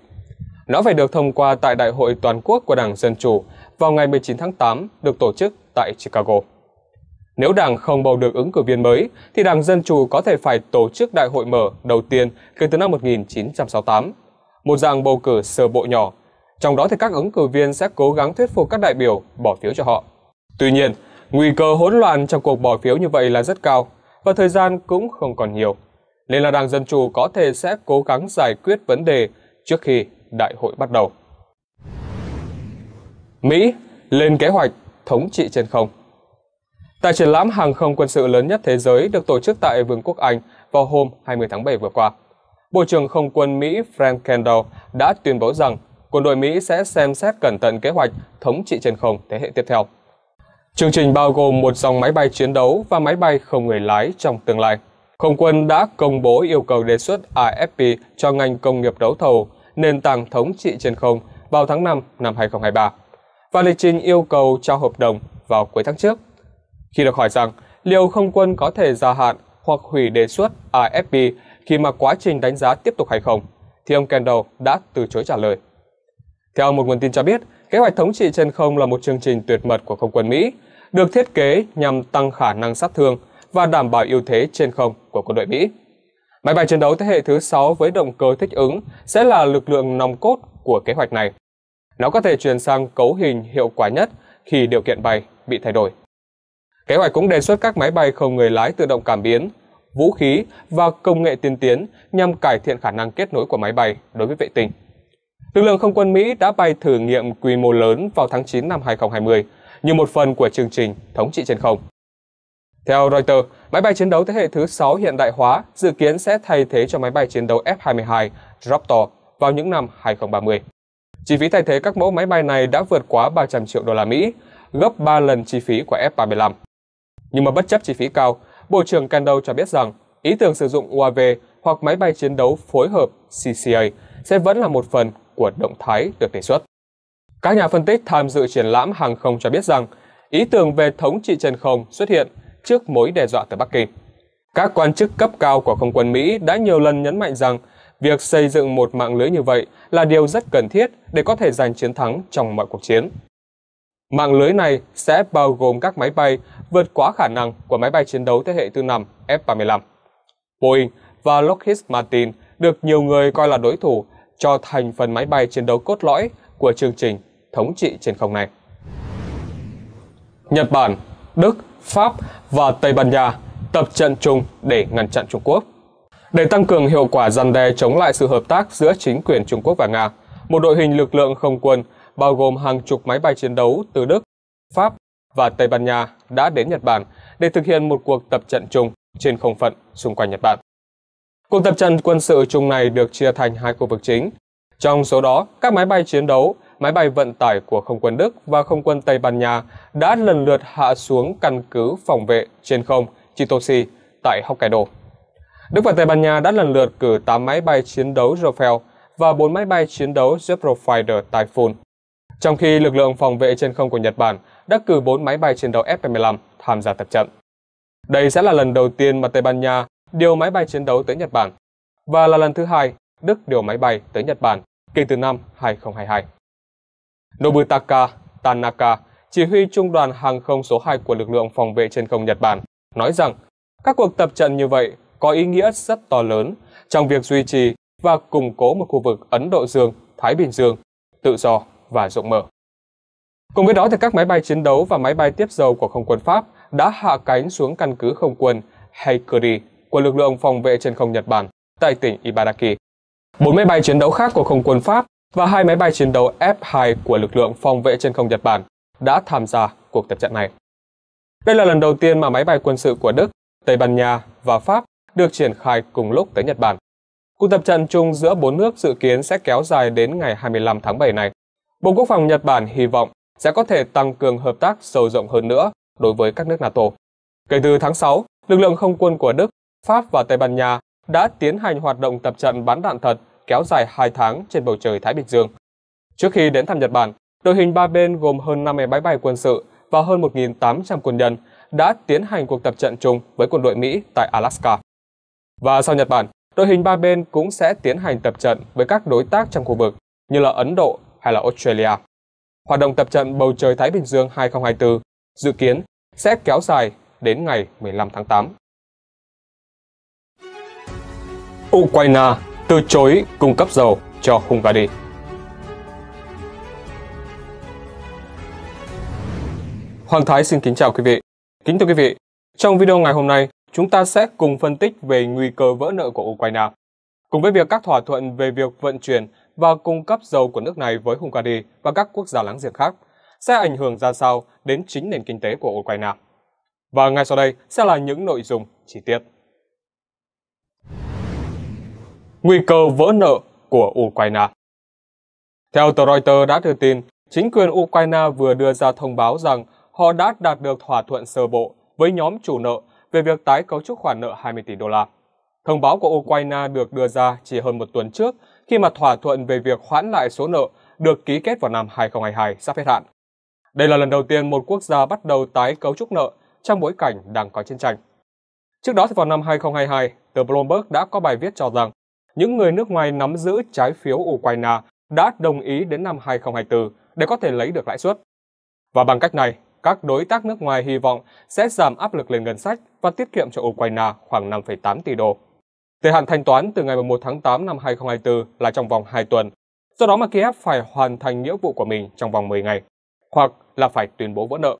Nó phải được thông qua tại Đại hội Toàn quốc của Đảng Dân Chủ vào ngày 19 tháng 8 được tổ chức tại Chicago. Nếu Đảng không bầu được ứng cử viên mới, thì Đảng Dân Chủ có thể phải tổ chức đại hội mở đầu tiên kể từ năm 1968, một dạng bầu cử sơ bộ nhỏ. Trong đó thì các ứng cử viên sẽ cố gắng thuyết phục các đại biểu bỏ phiếu cho họ. Tuy nhiên, nguy cơ hỗn loạn trong cuộc bỏ phiếu như vậy là rất cao và thời gian cũng không còn nhiều, nên là Đảng Dân Chủ có thể sẽ cố gắng giải quyết vấn đề trước khi đại hội bắt đầu. Mỹ lên kế hoạch thống trị trên không Tại triển lãm hàng không quân sự lớn nhất thế giới được tổ chức tại Vương quốc Anh vào hôm 20 tháng 7 vừa qua, Bộ trưởng Không quân Mỹ Frank Kendall đã tuyên bố rằng quân đội Mỹ sẽ xem xét cẩn thận kế hoạch thống trị trên không thế hệ tiếp theo. Chương trình bao gồm một dòng máy bay chiến đấu và máy bay không người lái trong tương lai. Không quân đã công bố yêu cầu đề xuất AFP cho ngành công nghiệp đấu thầu, nền tảng thống trị trên không vào tháng 5 năm 2023 và lịch trình yêu cầu trao hợp đồng vào cuối tháng trước. Khi được hỏi rằng liệu không quân có thể gia hạn hoặc hủy đề xuất AFP khi mà quá trình đánh giá tiếp tục hay không, thì ông Kendall đã từ chối trả lời. Theo một nguồn tin cho biết, kế hoạch thống trị trên không là một chương trình tuyệt mật của không quân Mỹ, được thiết kế nhằm tăng khả năng sát thương và đảm bảo ưu thế trên không của quân đội Mỹ. Máy bay chiến đấu thế hệ thứ 6 với động cơ thích ứng sẽ là lực lượng nòng cốt của kế hoạch này. Nó có thể chuyển sang cấu hình hiệu quả nhất khi điều kiện bay bị thay đổi. Kế hoạch cũng đề xuất các máy bay không người lái tự động cảm biến, vũ khí và công nghệ tiên tiến nhằm cải thiện khả năng kết nối của máy bay đối với vệ tinh lực lượng không quân Mỹ đã bay thử nghiệm quy mô lớn vào tháng 9 năm 2020 như một phần của chương trình thống trị trên không. Theo Reuters, máy bay chiến đấu thế hệ thứ 6 hiện đại hóa dự kiến sẽ thay thế cho máy bay chiến đấu F-22 Raptor vào những năm 2030. Chi phí thay thế các mẫu máy bay này đã vượt quá 300 triệu đô la Mỹ, gấp 3 lần chi phí của F-35. Nhưng mà bất chấp chi phí cao, Bộ trưởng Kendall cho biết rằng ý tưởng sử dụng UAV hoặc máy bay chiến đấu phối hợp CCA sẽ vẫn là một phần của động thái được đề xuất. Các nhà phân tích tham dự triển lãm hàng không cho biết rằng ý tưởng về thống trị trên không xuất hiện trước mối đe dọa từ Bắc Kinh. Các quan chức cấp cao của không quân Mỹ đã nhiều lần nhấn mạnh rằng việc xây dựng một mạng lưới như vậy là điều rất cần thiết để có thể giành chiến thắng trong mọi cuộc chiến. Mạng lưới này sẽ bao gồm các máy bay vượt quá khả năng của máy bay chiến đấu thế hệ thứ năm F-35. Boeing và Lockheed Martin được nhiều người coi là đối thủ cho thành phần máy bay chiến đấu cốt lõi của chương trình thống trị trên không này. Nhật Bản, Đức, Pháp và Tây Ban Nha tập trận chung để ngăn chặn Trung Quốc. Để tăng cường hiệu quả răn đe chống lại sự hợp tác giữa chính quyền Trung Quốc và Nga, một đội hình lực lượng không quân bao gồm hàng chục máy bay chiến đấu từ Đức, Pháp và Tây Ban Nha đã đến Nhật Bản để thực hiện một cuộc tập trận chung trên không phận xung quanh Nhật Bản. Cuộc tập trận quân sự chung này được chia thành hai khu vực chính. Trong số đó, các máy bay chiến đấu, máy bay vận tải của không quân Đức và không quân Tây Ban Nha đã lần lượt hạ xuống căn cứ phòng vệ trên không Chitoshi tại Hokkaido. Đức và Tây Ban Nha đã lần lượt cử 8 máy bay chiến đấu Rafale và 4 máy bay chiến đấu Zephyr Fighter Typhoon. Trong khi lực lượng phòng vệ trên không của Nhật Bản đã cử 4 máy bay chiến đấu F-35 tham gia tập trận. Đây sẽ là lần đầu tiên mà Tây Ban Nha điều máy bay chiến đấu tới Nhật Bản và là lần thứ hai Đức điều máy bay tới Nhật Bản kể từ năm 2022. Nobutaka Tanaka, chỉ huy trung đoàn hàng không số 2 của lực lượng phòng vệ trên không Nhật Bản, nói rằng các cuộc tập trận như vậy có ý nghĩa rất to lớn trong việc duy trì và củng cố một khu vực Ấn Độ Dương, Thái Bình Dương, tự do và rộng mở. Cùng với đó thì các máy bay chiến đấu và máy bay tiếp dầu của không quân Pháp đã hạ cánh xuống căn cứ không quân Haikuri của lực lượng phòng vệ trên không Nhật Bản tại tỉnh Ibaraki. Bốn máy bay chiến đấu khác của không quân Pháp và hai máy bay chiến đấu F-2 của lực lượng phòng vệ trên không Nhật Bản đã tham gia cuộc tập trận này. Đây là lần đầu tiên mà máy bay quân sự của Đức, Tây Ban Nha và Pháp được triển khai cùng lúc tới Nhật Bản. Cuộc tập trận chung giữa bốn nước dự kiến sẽ kéo dài đến ngày 25 tháng 7 này. Bộ Quốc phòng Nhật Bản hy vọng sẽ có thể tăng cường hợp tác sâu rộng hơn nữa đối với các nước NATO. Kể từ tháng 6, lực lượng không quân của Đức, Pháp và Tây Ban Nha đã tiến hành hoạt động tập trận bắn đạn thật kéo dài 2 tháng trên bầu trời Thái Bình Dương. Trước khi đến thăm Nhật Bản, đội hình ba bên gồm hơn 50 máy bay quân sự và hơn 1.800 quân nhân đã tiến hành cuộc tập trận chung với quân đội Mỹ tại Alaska. Và sau Nhật Bản, đội hình ba bên cũng sẽ tiến hành tập trận với các đối tác trong khu vực như là Ấn Độ hay là Australia. Hoạt động tập trận bầu trời Thái Bình Dương 2024 dự kiến sẽ kéo dài đến ngày 15 tháng 8. Ukraine từ chối cung cấp dầu cho Hungary. Hoàng Thái xin kính chào quý vị. Kính thưa quý vị, trong video ngày hôm nay, chúng ta sẽ cùng phân tích về nguy cơ vỡ nợ của Ukraine. Cùng với việc các thỏa thuận về việc vận chuyển và cung cấp dầu của nước này với Hungary và các quốc gia láng giềng khác – sẽ ảnh hưởng ra sao đến chính nền kinh tế của Ukraine. Và ngay sau đây sẽ là những nội dung chi tiết. Nguy cơ vỡ nợ của Ukraine Theo tờ Reuters đã đưa tin, chính quyền Ukraine vừa đưa ra thông báo rằng họ đã đạt được thỏa thuận sơ bộ với nhóm chủ nợ về việc tái cấu trúc khoản nợ 20 tỷ đô la. Thông báo của Ukraine được đưa ra chỉ hơn một tuần trước khi mà thỏa thuận về việc hoãn lại số nợ được ký kết vào năm 2022 sắp hết hạn đây là lần đầu tiên một quốc gia bắt đầu tái cấu trúc nợ trong bối cảnh đang có chiến tranh. Trước đó thì vào năm 2022, tờ Bloomberg đã có bài viết cho rằng những người nước ngoài nắm giữ trái phiếu Ukraine đã đồng ý đến năm 2024 để có thể lấy được lãi suất. Và bằng cách này, các đối tác nước ngoài hy vọng sẽ giảm áp lực lên ngân sách và tiết kiệm cho Ukraine khoảng 5,8 tỷ đô. Thời hạn thanh toán từ ngày 1 tháng 8 năm 2024 là trong vòng 2 tuần, do đó mà Kiev phải hoàn thành nghĩa vụ của mình trong vòng 10 ngày hoặc là phải tuyên bố vỡ nợ.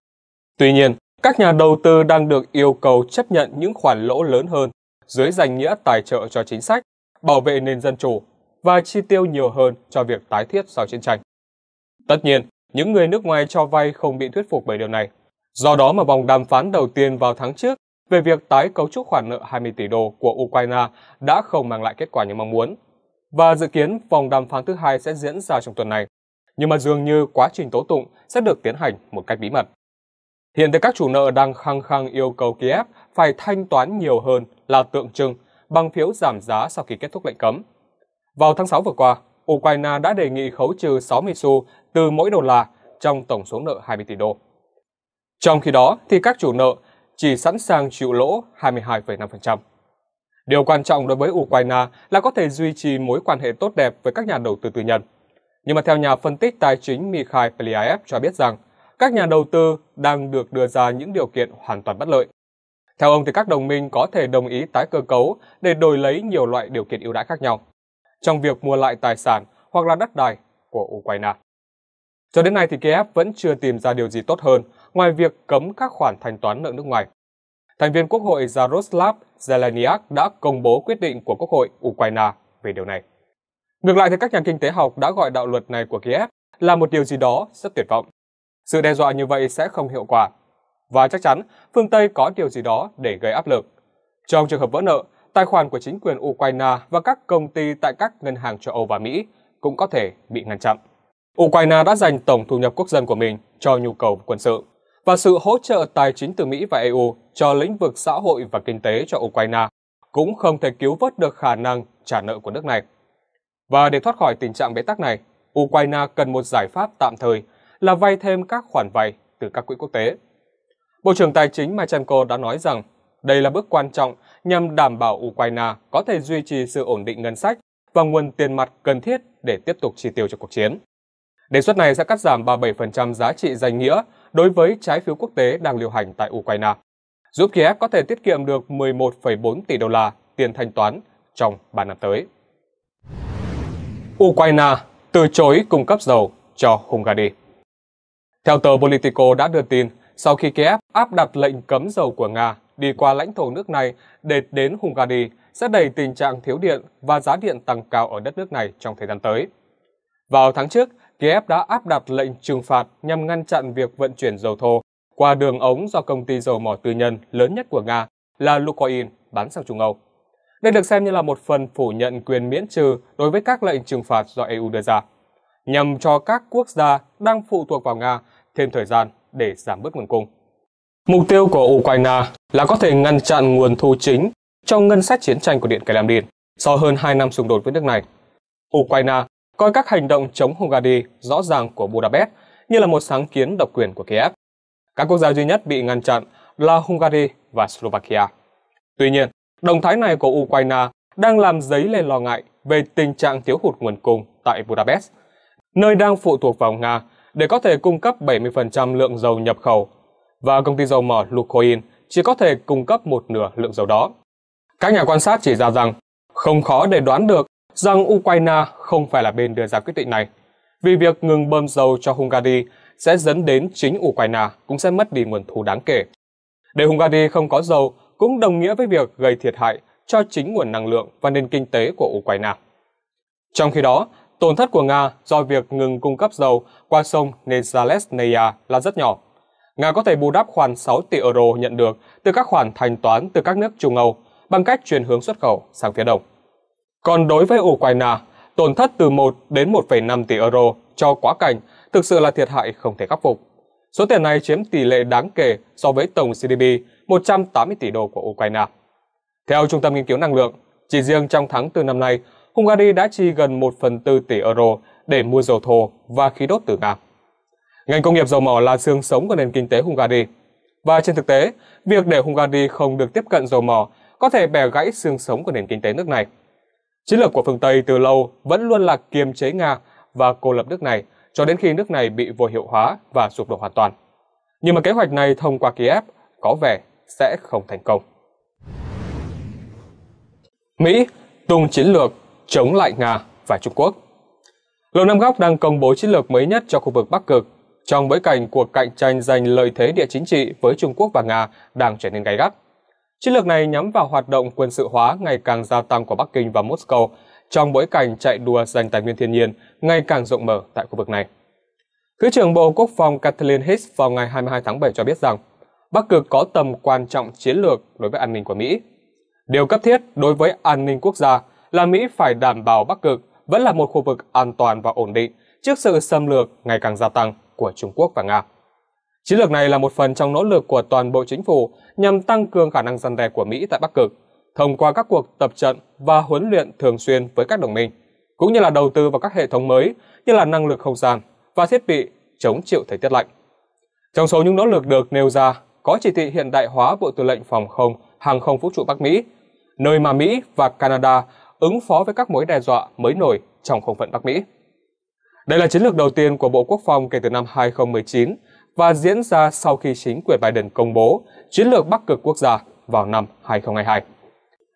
Tuy nhiên, các nhà đầu tư đang được yêu cầu chấp nhận những khoản lỗ lớn hơn dưới danh nghĩa tài trợ cho chính sách, bảo vệ nền dân chủ và chi tiêu nhiều hơn cho việc tái thiết sau chiến tranh. Tất nhiên, những người nước ngoài cho vay không bị thuyết phục bởi điều này. Do đó mà vòng đàm phán đầu tiên vào tháng trước về việc tái cấu trúc khoản nợ 20 tỷ đô của Ukraine đã không mang lại kết quả như mong muốn. Và dự kiến vòng đàm phán thứ hai sẽ diễn ra trong tuần này nhưng mà dường như quá trình tố tụng sẽ được tiến hành một cách bí mật. Hiện tại các chủ nợ đang khăng khăng yêu cầu Kiev phải thanh toán nhiều hơn là tượng trưng bằng phiếu giảm giá sau khi kết thúc lệnh cấm. Vào tháng 6 vừa qua, Ukraine đã đề nghị khấu trừ 60 xu từ mỗi đô la trong tổng số nợ 20 tỷ đô. Trong khi đó thì các chủ nợ chỉ sẵn sàng chịu lỗ 22,5%. Điều quan trọng đối với Ukraine là có thể duy trì mối quan hệ tốt đẹp với các nhà đầu tư tư nhân. Nhưng mà theo nhà phân tích tài chính Mikhail Peliaev cho biết rằng, các nhà đầu tư đang được đưa ra những điều kiện hoàn toàn bất lợi. Theo ông thì các đồng minh có thể đồng ý tái cơ cấu để đổi lấy nhiều loại điều kiện ưu đãi khác nhau trong việc mua lại tài sản hoặc là đất đai của Ukraine. Cho đến nay thì Kiev vẫn chưa tìm ra điều gì tốt hơn ngoài việc cấm các khoản thanh toán nợ nước ngoài. Thành viên Quốc hội Jaroslav Zeleniak đã công bố quyết định của Quốc hội Ukraine về điều này. Ngược lại thì các nhà kinh tế học đã gọi đạo luật này của Kiev là một điều gì đó rất tuyệt vọng. Sự đe dọa như vậy sẽ không hiệu quả. Và chắc chắn phương Tây có điều gì đó để gây áp lực. Trong trường hợp vỡ nợ, tài khoản của chính quyền Ukraine và các công ty tại các ngân hàng châu Âu và Mỹ cũng có thể bị ngăn chặn. Ukraine đã dành tổng thu nhập quốc dân của mình cho nhu cầu quân sự và sự hỗ trợ tài chính từ Mỹ và EU cho lĩnh vực xã hội và kinh tế cho Ukraine cũng không thể cứu vớt được khả năng trả nợ của nước này. Và để thoát khỏi tình trạng bế tắc này, Ukraine cần một giải pháp tạm thời là vay thêm các khoản vay từ các quỹ quốc tế. Bộ trưởng Tài chính Machenko đã nói rằng đây là bước quan trọng nhằm đảm bảo Ukraine có thể duy trì sự ổn định ngân sách và nguồn tiền mặt cần thiết để tiếp tục chi tiêu cho cuộc chiến. Đề xuất này sẽ cắt giảm 37% giá trị danh nghĩa đối với trái phiếu quốc tế đang lưu hành tại Ukraine, giúp Kiev có thể tiết kiệm được 11,4 tỷ đô la tiền thanh toán trong 3 năm tới. Ukraine từ chối cung cấp dầu cho Hungary. Theo tờ Politico đã đưa tin, sau khi Kiev áp đặt lệnh cấm dầu của Nga đi qua lãnh thổ nước này để đến Hungary sẽ đẩy tình trạng thiếu điện và giá điện tăng cao ở đất nước này trong thời gian tới. Vào tháng trước, Kiev đã áp đặt lệnh trừng phạt nhằm ngăn chặn việc vận chuyển dầu thô qua đường ống do công ty dầu mỏ tư nhân lớn nhất của Nga là Lukoil bán sang Trung Âu. Đây được xem như là một phần phủ nhận quyền miễn trừ đối với các lệnh trừng phạt do EU đưa ra, nhằm cho các quốc gia đang phụ thuộc vào Nga thêm thời gian để giảm bớt nguồn cung. Mục tiêu của Ukraine là có thể ngăn chặn nguồn thu chính trong ngân sách chiến tranh của Điện Kremlin sau hơn 2 năm xung đột với nước này. Ukraine coi các hành động chống Hungary rõ ràng của Budapest như là một sáng kiến độc quyền của Kiev. Các quốc gia duy nhất bị ngăn chặn là Hungary và Slovakia. Tuy nhiên, Động thái này của Ukraine đang làm dấy lên lo ngại về tình trạng thiếu hụt nguồn cung tại Budapest, nơi đang phụ thuộc vào Nga để có thể cung cấp 70% lượng dầu nhập khẩu và công ty dầu mỏ Lukoil chỉ có thể cung cấp một nửa lượng dầu đó. Các nhà quan sát chỉ ra rằng không khó để đoán được rằng Ukraine không phải là bên đưa ra quyết định này, vì việc ngừng bơm dầu cho Hungary sẽ dẫn đến chính Ukraine cũng sẽ mất đi nguồn thu đáng kể. Để Hungary không có dầu cũng đồng nghĩa với việc gây thiệt hại cho chính nguồn năng lượng và nền kinh tế của Ukraine. Trong khi đó, tổn thất của Nga do việc ngừng cung cấp dầu qua sông Nezalesnaya là rất nhỏ. Nga có thể bù đắp khoản 6 tỷ euro nhận được từ các khoản thanh toán từ các nước Trung Âu bằng cách chuyển hướng xuất khẩu sang phía Đông. Còn đối với Ukraine, tổn thất từ 1 đến 1,5 tỷ euro cho quá cảnh thực sự là thiệt hại không thể khắc phục. Số tiền này chiếm tỷ lệ đáng kể so với tổng GDP 180 tỷ đô của Ukraine. Theo Trung tâm Nghiên cứu Năng lượng, chỉ riêng trong tháng 4 năm nay, Hungary đã chi gần 1 phần 4 tỷ euro để mua dầu thô và khí đốt từ Nga. Ngành công nghiệp dầu mỏ là xương sống của nền kinh tế Hungary. Và trên thực tế, việc để Hungary không được tiếp cận dầu mỏ có thể bẻ gãy xương sống của nền kinh tế nước này. Chiến lược của phương Tây từ lâu vẫn luôn là kiềm chế Nga và cô lập nước này cho đến khi nước này bị vô hiệu hóa và sụp đổ hoàn toàn. Nhưng mà kế hoạch này thông qua Kiev có vẻ sẽ không thành công. Mỹ tung chiến lược chống lại Nga và Trung Quốc Lầu Năm Góc đang công bố chiến lược mới nhất cho khu vực Bắc Cực trong bối cảnh cuộc cạnh tranh giành lợi thế địa chính trị với Trung Quốc và Nga đang trở nên gay gắt. Chiến lược này nhắm vào hoạt động quân sự hóa ngày càng gia tăng của Bắc Kinh và Moscow trong bối cảnh chạy đua giành tài nguyên thiên nhiên ngày càng rộng mở tại khu vực này. Thứ trưởng Bộ Quốc phòng Kathleen Hicks vào ngày 22 tháng 7 cho biết rằng Bắc Cực có tầm quan trọng chiến lược đối với an ninh của Mỹ. Điều cấp thiết đối với an ninh quốc gia là Mỹ phải đảm bảo Bắc Cực vẫn là một khu vực an toàn và ổn định trước sự xâm lược ngày càng gia tăng của Trung Quốc và Nga. Chiến lược này là một phần trong nỗ lực của toàn bộ chính phủ nhằm tăng cường khả năng gian đe của Mỹ tại Bắc Cực thông qua các cuộc tập trận và huấn luyện thường xuyên với các đồng minh, cũng như là đầu tư vào các hệ thống mới như là năng lực không gian và thiết bị chống chịu thời tiết lạnh. Trong số những nỗ lực được nêu ra, có chỉ thị hiện đại hóa Bộ Tư lệnh Phòng không Hàng không Vũ trụ Bắc Mỹ, nơi mà Mỹ và Canada ứng phó với các mối đe dọa mới nổi trong không phận Bắc Mỹ. Đây là chiến lược đầu tiên của Bộ Quốc phòng kể từ năm 2019 và diễn ra sau khi chính quyền Biden công bố chiến lược Bắc Cực quốc gia vào năm 2022.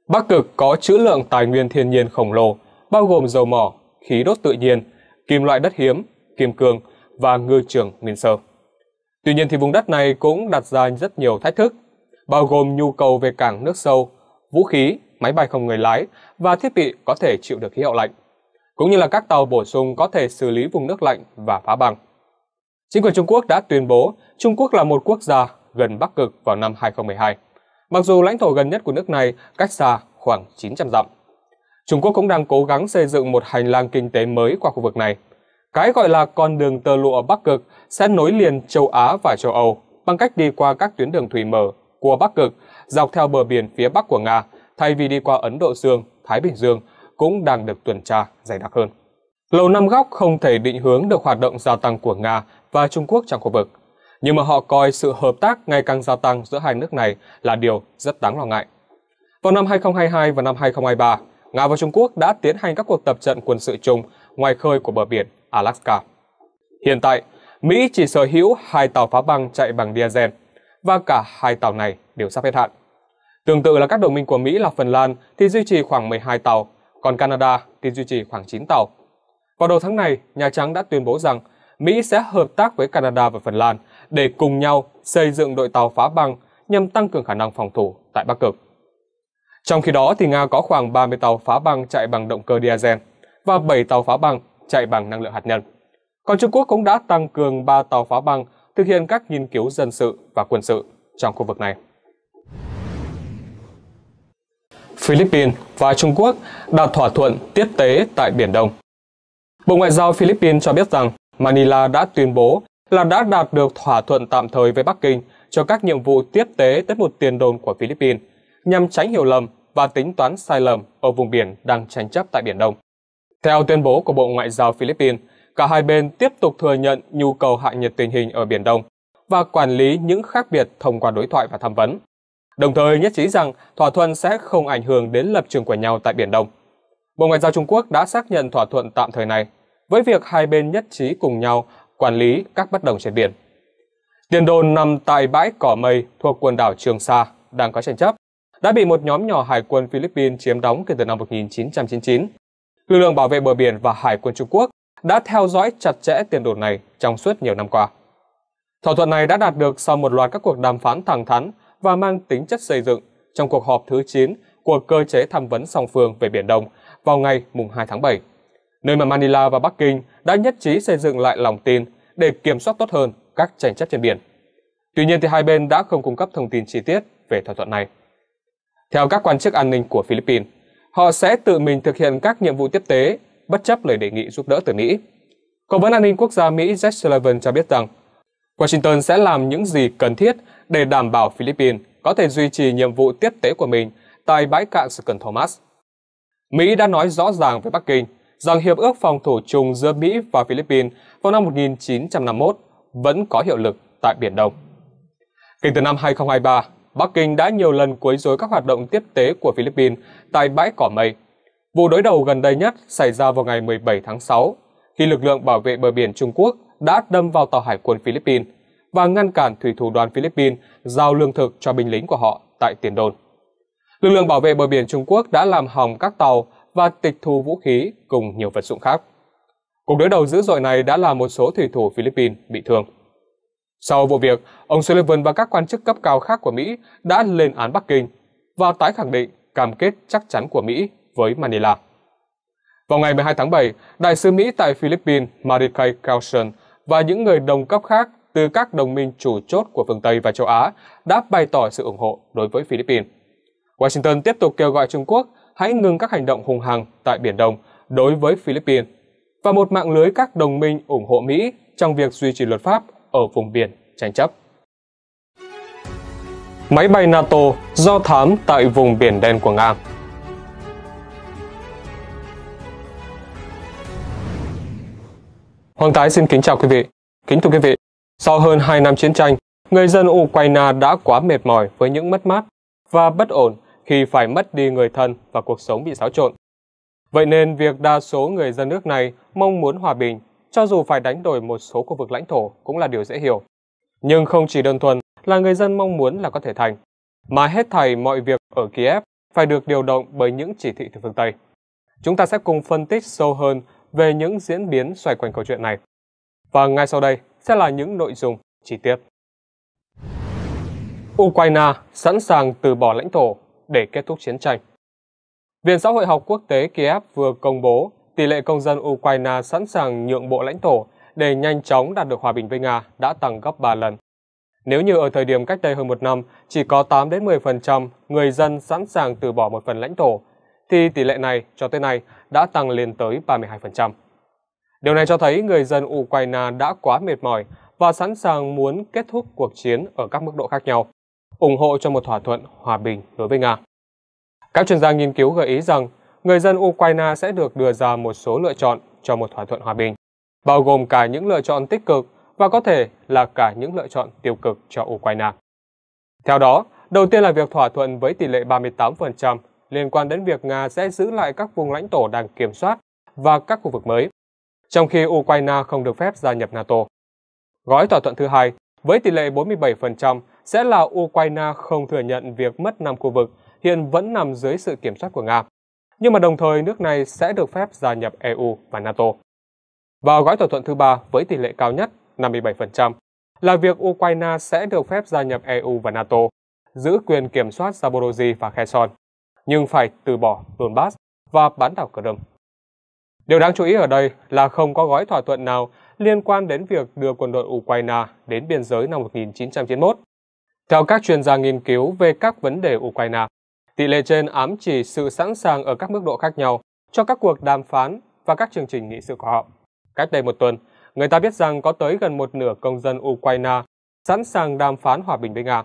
Bắc Cực có trữ lượng tài nguyên thiên nhiên khổng lồ, bao gồm dầu mỏ, khí đốt tự nhiên, kim loại đất hiếm, kim cương và ngư trường nguyên sơ. Tuy nhiên thì vùng đất này cũng đặt ra rất nhiều thách thức, bao gồm nhu cầu về cảng nước sâu, vũ khí, máy bay không người lái và thiết bị có thể chịu được khí hậu lạnh, cũng như là các tàu bổ sung có thể xử lý vùng nước lạnh và phá băng. Chính quyền Trung Quốc đã tuyên bố Trung Quốc là một quốc gia gần Bắc Cực vào năm 2012, mặc dù lãnh thổ gần nhất của nước này cách xa khoảng 900 dặm. Trung Quốc cũng đang cố gắng xây dựng một hành lang kinh tế mới qua khu vực này – cái gọi là con đường tơ lụa Bắc Cực sẽ nối liền châu Á và châu Âu bằng cách đi qua các tuyến đường thủy mở của Bắc Cực dọc theo bờ biển phía Bắc của Nga thay vì đi qua Ấn Độ Dương, Thái Bình Dương cũng đang được tuần tra dày đặc hơn. Lầu Năm Góc không thể định hướng được hoạt động gia tăng của Nga và Trung Quốc trong khu vực, nhưng mà họ coi sự hợp tác ngày càng gia tăng giữa hai nước này là điều rất đáng lo ngại. Vào năm 2022 và năm 2023, Nga và Trung Quốc đã tiến hành các cuộc tập trận quân sự chung ngoài khơi của bờ biển Alaska. Hiện tại, Mỹ chỉ sở hữu hai tàu phá băng chạy bằng diesel và cả hai tàu này đều sắp hết hạn. Tương tự là các đồng minh của Mỹ là Phần Lan thì duy trì khoảng 12 tàu, còn Canada thì duy trì khoảng 9 tàu. Vào đầu tháng này, Nhà Trắng đã tuyên bố rằng Mỹ sẽ hợp tác với Canada và Phần Lan để cùng nhau xây dựng đội tàu phá băng nhằm tăng cường khả năng phòng thủ tại Bắc Cực. Trong khi đó thì Nga có khoảng 30 tàu phá băng chạy bằng động cơ diesel và 7 tàu phá băng chạy bằng năng lượng hạt nhân. Còn Trung Quốc cũng đã tăng cường 3 tàu phá băng thực hiện các nghiên cứu dân sự và quân sự trong khu vực này. Philippines và Trung Quốc đạt thỏa thuận tiếp tế tại Biển Đông. Bộ Ngoại giao Philippines cho biết rằng Manila đã tuyên bố là đã đạt được thỏa thuận tạm thời với Bắc Kinh cho các nhiệm vụ tiếp tế tới một tiền đồn của Philippines nhằm tránh hiểu lầm và tính toán sai lầm ở vùng biển đang tranh chấp tại Biển Đông. Theo tuyên bố của Bộ Ngoại giao Philippines, cả hai bên tiếp tục thừa nhận nhu cầu hạ nhiệt tình hình ở Biển Đông và quản lý những khác biệt thông qua đối thoại và tham vấn. Đồng thời nhất trí rằng thỏa thuận sẽ không ảnh hưởng đến lập trường của nhau tại Biển Đông. Bộ Ngoại giao Trung Quốc đã xác nhận thỏa thuận tạm thời này với việc hai bên nhất trí cùng nhau quản lý các bất đồng trên biển. Tiền đồn nằm tại bãi cỏ mây thuộc quần đảo Trường Sa đang có tranh chấp, đã bị một nhóm nhỏ hải quân Philippines chiếm đóng kể từ năm 1999 lực lượng bảo vệ bờ biển và hải quân Trung Quốc đã theo dõi chặt chẽ tiền đồn này trong suốt nhiều năm qua. Thỏa thuận này đã đạt được sau một loạt các cuộc đàm phán thẳng thắn và mang tính chất xây dựng trong cuộc họp thứ 9 của cơ chế tham vấn song phương về Biển Đông vào ngày 2 tháng 7, nơi mà Manila và Bắc Kinh đã nhất trí xây dựng lại lòng tin để kiểm soát tốt hơn các tranh chấp trên biển. Tuy nhiên thì hai bên đã không cung cấp thông tin chi tiết về thỏa thuận này. Theo các quan chức an ninh của Philippines, họ sẽ tự mình thực hiện các nhiệm vụ tiếp tế, bất chấp lời đề nghị giúp đỡ từ Mỹ. Cố vấn an ninh quốc gia Mỹ Jack Sullivan cho biết rằng, Washington sẽ làm những gì cần thiết để đảm bảo Philippines có thể duy trì nhiệm vụ tiếp tế của mình tại bãi cạn Second Thomas. Mỹ đã nói rõ ràng với Bắc Kinh rằng Hiệp ước phòng thủ chung giữa Mỹ và Philippines vào năm 1951 vẫn có hiệu lực tại Biển Đông. Kể từ năm 2023, Bắc Kinh đã nhiều lần quấy rối các hoạt động tiếp tế của Philippines tại bãi cỏ mây. Vụ đối đầu gần đây nhất xảy ra vào ngày 17 tháng 6, khi lực lượng bảo vệ bờ biển Trung Quốc đã đâm vào tàu hải quân Philippines và ngăn cản thủy thủ đoàn Philippines giao lương thực cho binh lính của họ tại Tiền Đồn. Lực lượng bảo vệ bờ biển Trung Quốc đã làm hỏng các tàu và tịch thu vũ khí cùng nhiều vật dụng khác. Cuộc đối đầu dữ dội này đã làm một số thủy thủ Philippines bị thương. Sau vụ việc, ông Sullivan và các quan chức cấp cao khác của Mỹ đã lên án Bắc Kinh và tái khẳng định cam kết chắc chắn của Mỹ với Manila. Vào ngày 12 tháng 7, Đại sứ Mỹ tại Philippines Marikay Carlson và những người đồng cấp khác từ các đồng minh chủ chốt của phương Tây và châu Á đã bày tỏ sự ủng hộ đối với Philippines. Washington tiếp tục kêu gọi Trung Quốc hãy ngừng các hành động hung hăng tại Biển Đông đối với Philippines và một mạng lưới các đồng minh ủng hộ Mỹ trong việc duy trì luật pháp ở vùng biển tranh chấp. Máy bay NATO do thám tại vùng biển đen của Nga Hoàng Thái xin kính chào quý vị. Kính thưa quý vị, sau hơn 2 năm chiến tranh, người dân Ukraine đã quá mệt mỏi với những mất mát và bất ổn khi phải mất đi người thân và cuộc sống bị xáo trộn. Vậy nên việc đa số người dân nước này mong muốn hòa bình cho dù phải đánh đổi một số khu vực lãnh thổ cũng là điều dễ hiểu. Nhưng không chỉ đơn thuần là người dân mong muốn là có thể thành, mà hết thảy mọi việc ở Kiev phải được điều động bởi những chỉ thị từ phương Tây. Chúng ta sẽ cùng phân tích sâu hơn về những diễn biến xoay quanh câu chuyện này. Và ngay sau đây sẽ là những nội dung chi tiết. Ukraine sẵn sàng từ bỏ lãnh thổ để kết thúc chiến tranh. Viện Xã hội học quốc tế Kiev vừa công bố tỷ lệ công dân Ukraine sẵn sàng nhượng bộ lãnh thổ để nhanh chóng đạt được hòa bình với Nga đã tăng gấp 3 lần. Nếu như ở thời điểm cách đây hơn một năm, chỉ có 8 đến 10% người dân sẵn sàng từ bỏ một phần lãnh thổ, thì tỷ lệ này cho tới nay đã tăng lên tới 32%. Điều này cho thấy người dân Ukraine đã quá mệt mỏi và sẵn sàng muốn kết thúc cuộc chiến ở các mức độ khác nhau, ủng hộ cho một thỏa thuận hòa bình đối với Nga. Các chuyên gia nghiên cứu gợi ý rằng người dân Ukraine sẽ được đưa ra một số lựa chọn cho một thỏa thuận hòa bình, bao gồm cả những lựa chọn tích cực và có thể là cả những lựa chọn tiêu cực cho Ukraine. Theo đó, đầu tiên là việc thỏa thuận với tỷ lệ 38% liên quan đến việc Nga sẽ giữ lại các vùng lãnh thổ đang kiểm soát và các khu vực mới, trong khi Ukraine không được phép gia nhập NATO. Gói thỏa thuận thứ hai với tỷ lệ 47% sẽ là Ukraine không thừa nhận việc mất 5 khu vực hiện vẫn nằm dưới sự kiểm soát của Nga, nhưng mà đồng thời nước này sẽ được phép gia nhập EU và NATO. Và gói thỏa thuận thứ ba với tỷ lệ cao nhất 57% là việc Ukraine sẽ được phép gia nhập EU và NATO, giữ quyền kiểm soát Zaporozhye và Kherson, nhưng phải từ bỏ Donbass và bán đảo Crimea. Điều đáng chú ý ở đây là không có gói thỏa thuận nào liên quan đến việc đưa quân đội Ukraine đến biên giới năm 1991. Theo các chuyên gia nghiên cứu về các vấn đề Ukraine, Tỷ lệ trên ám chỉ sự sẵn sàng ở các mức độ khác nhau cho các cuộc đàm phán và các chương trình nghị sự của họ. Cách đây một tuần, người ta biết rằng có tới gần một nửa công dân Ukraine sẵn sàng đàm phán hòa bình với Nga.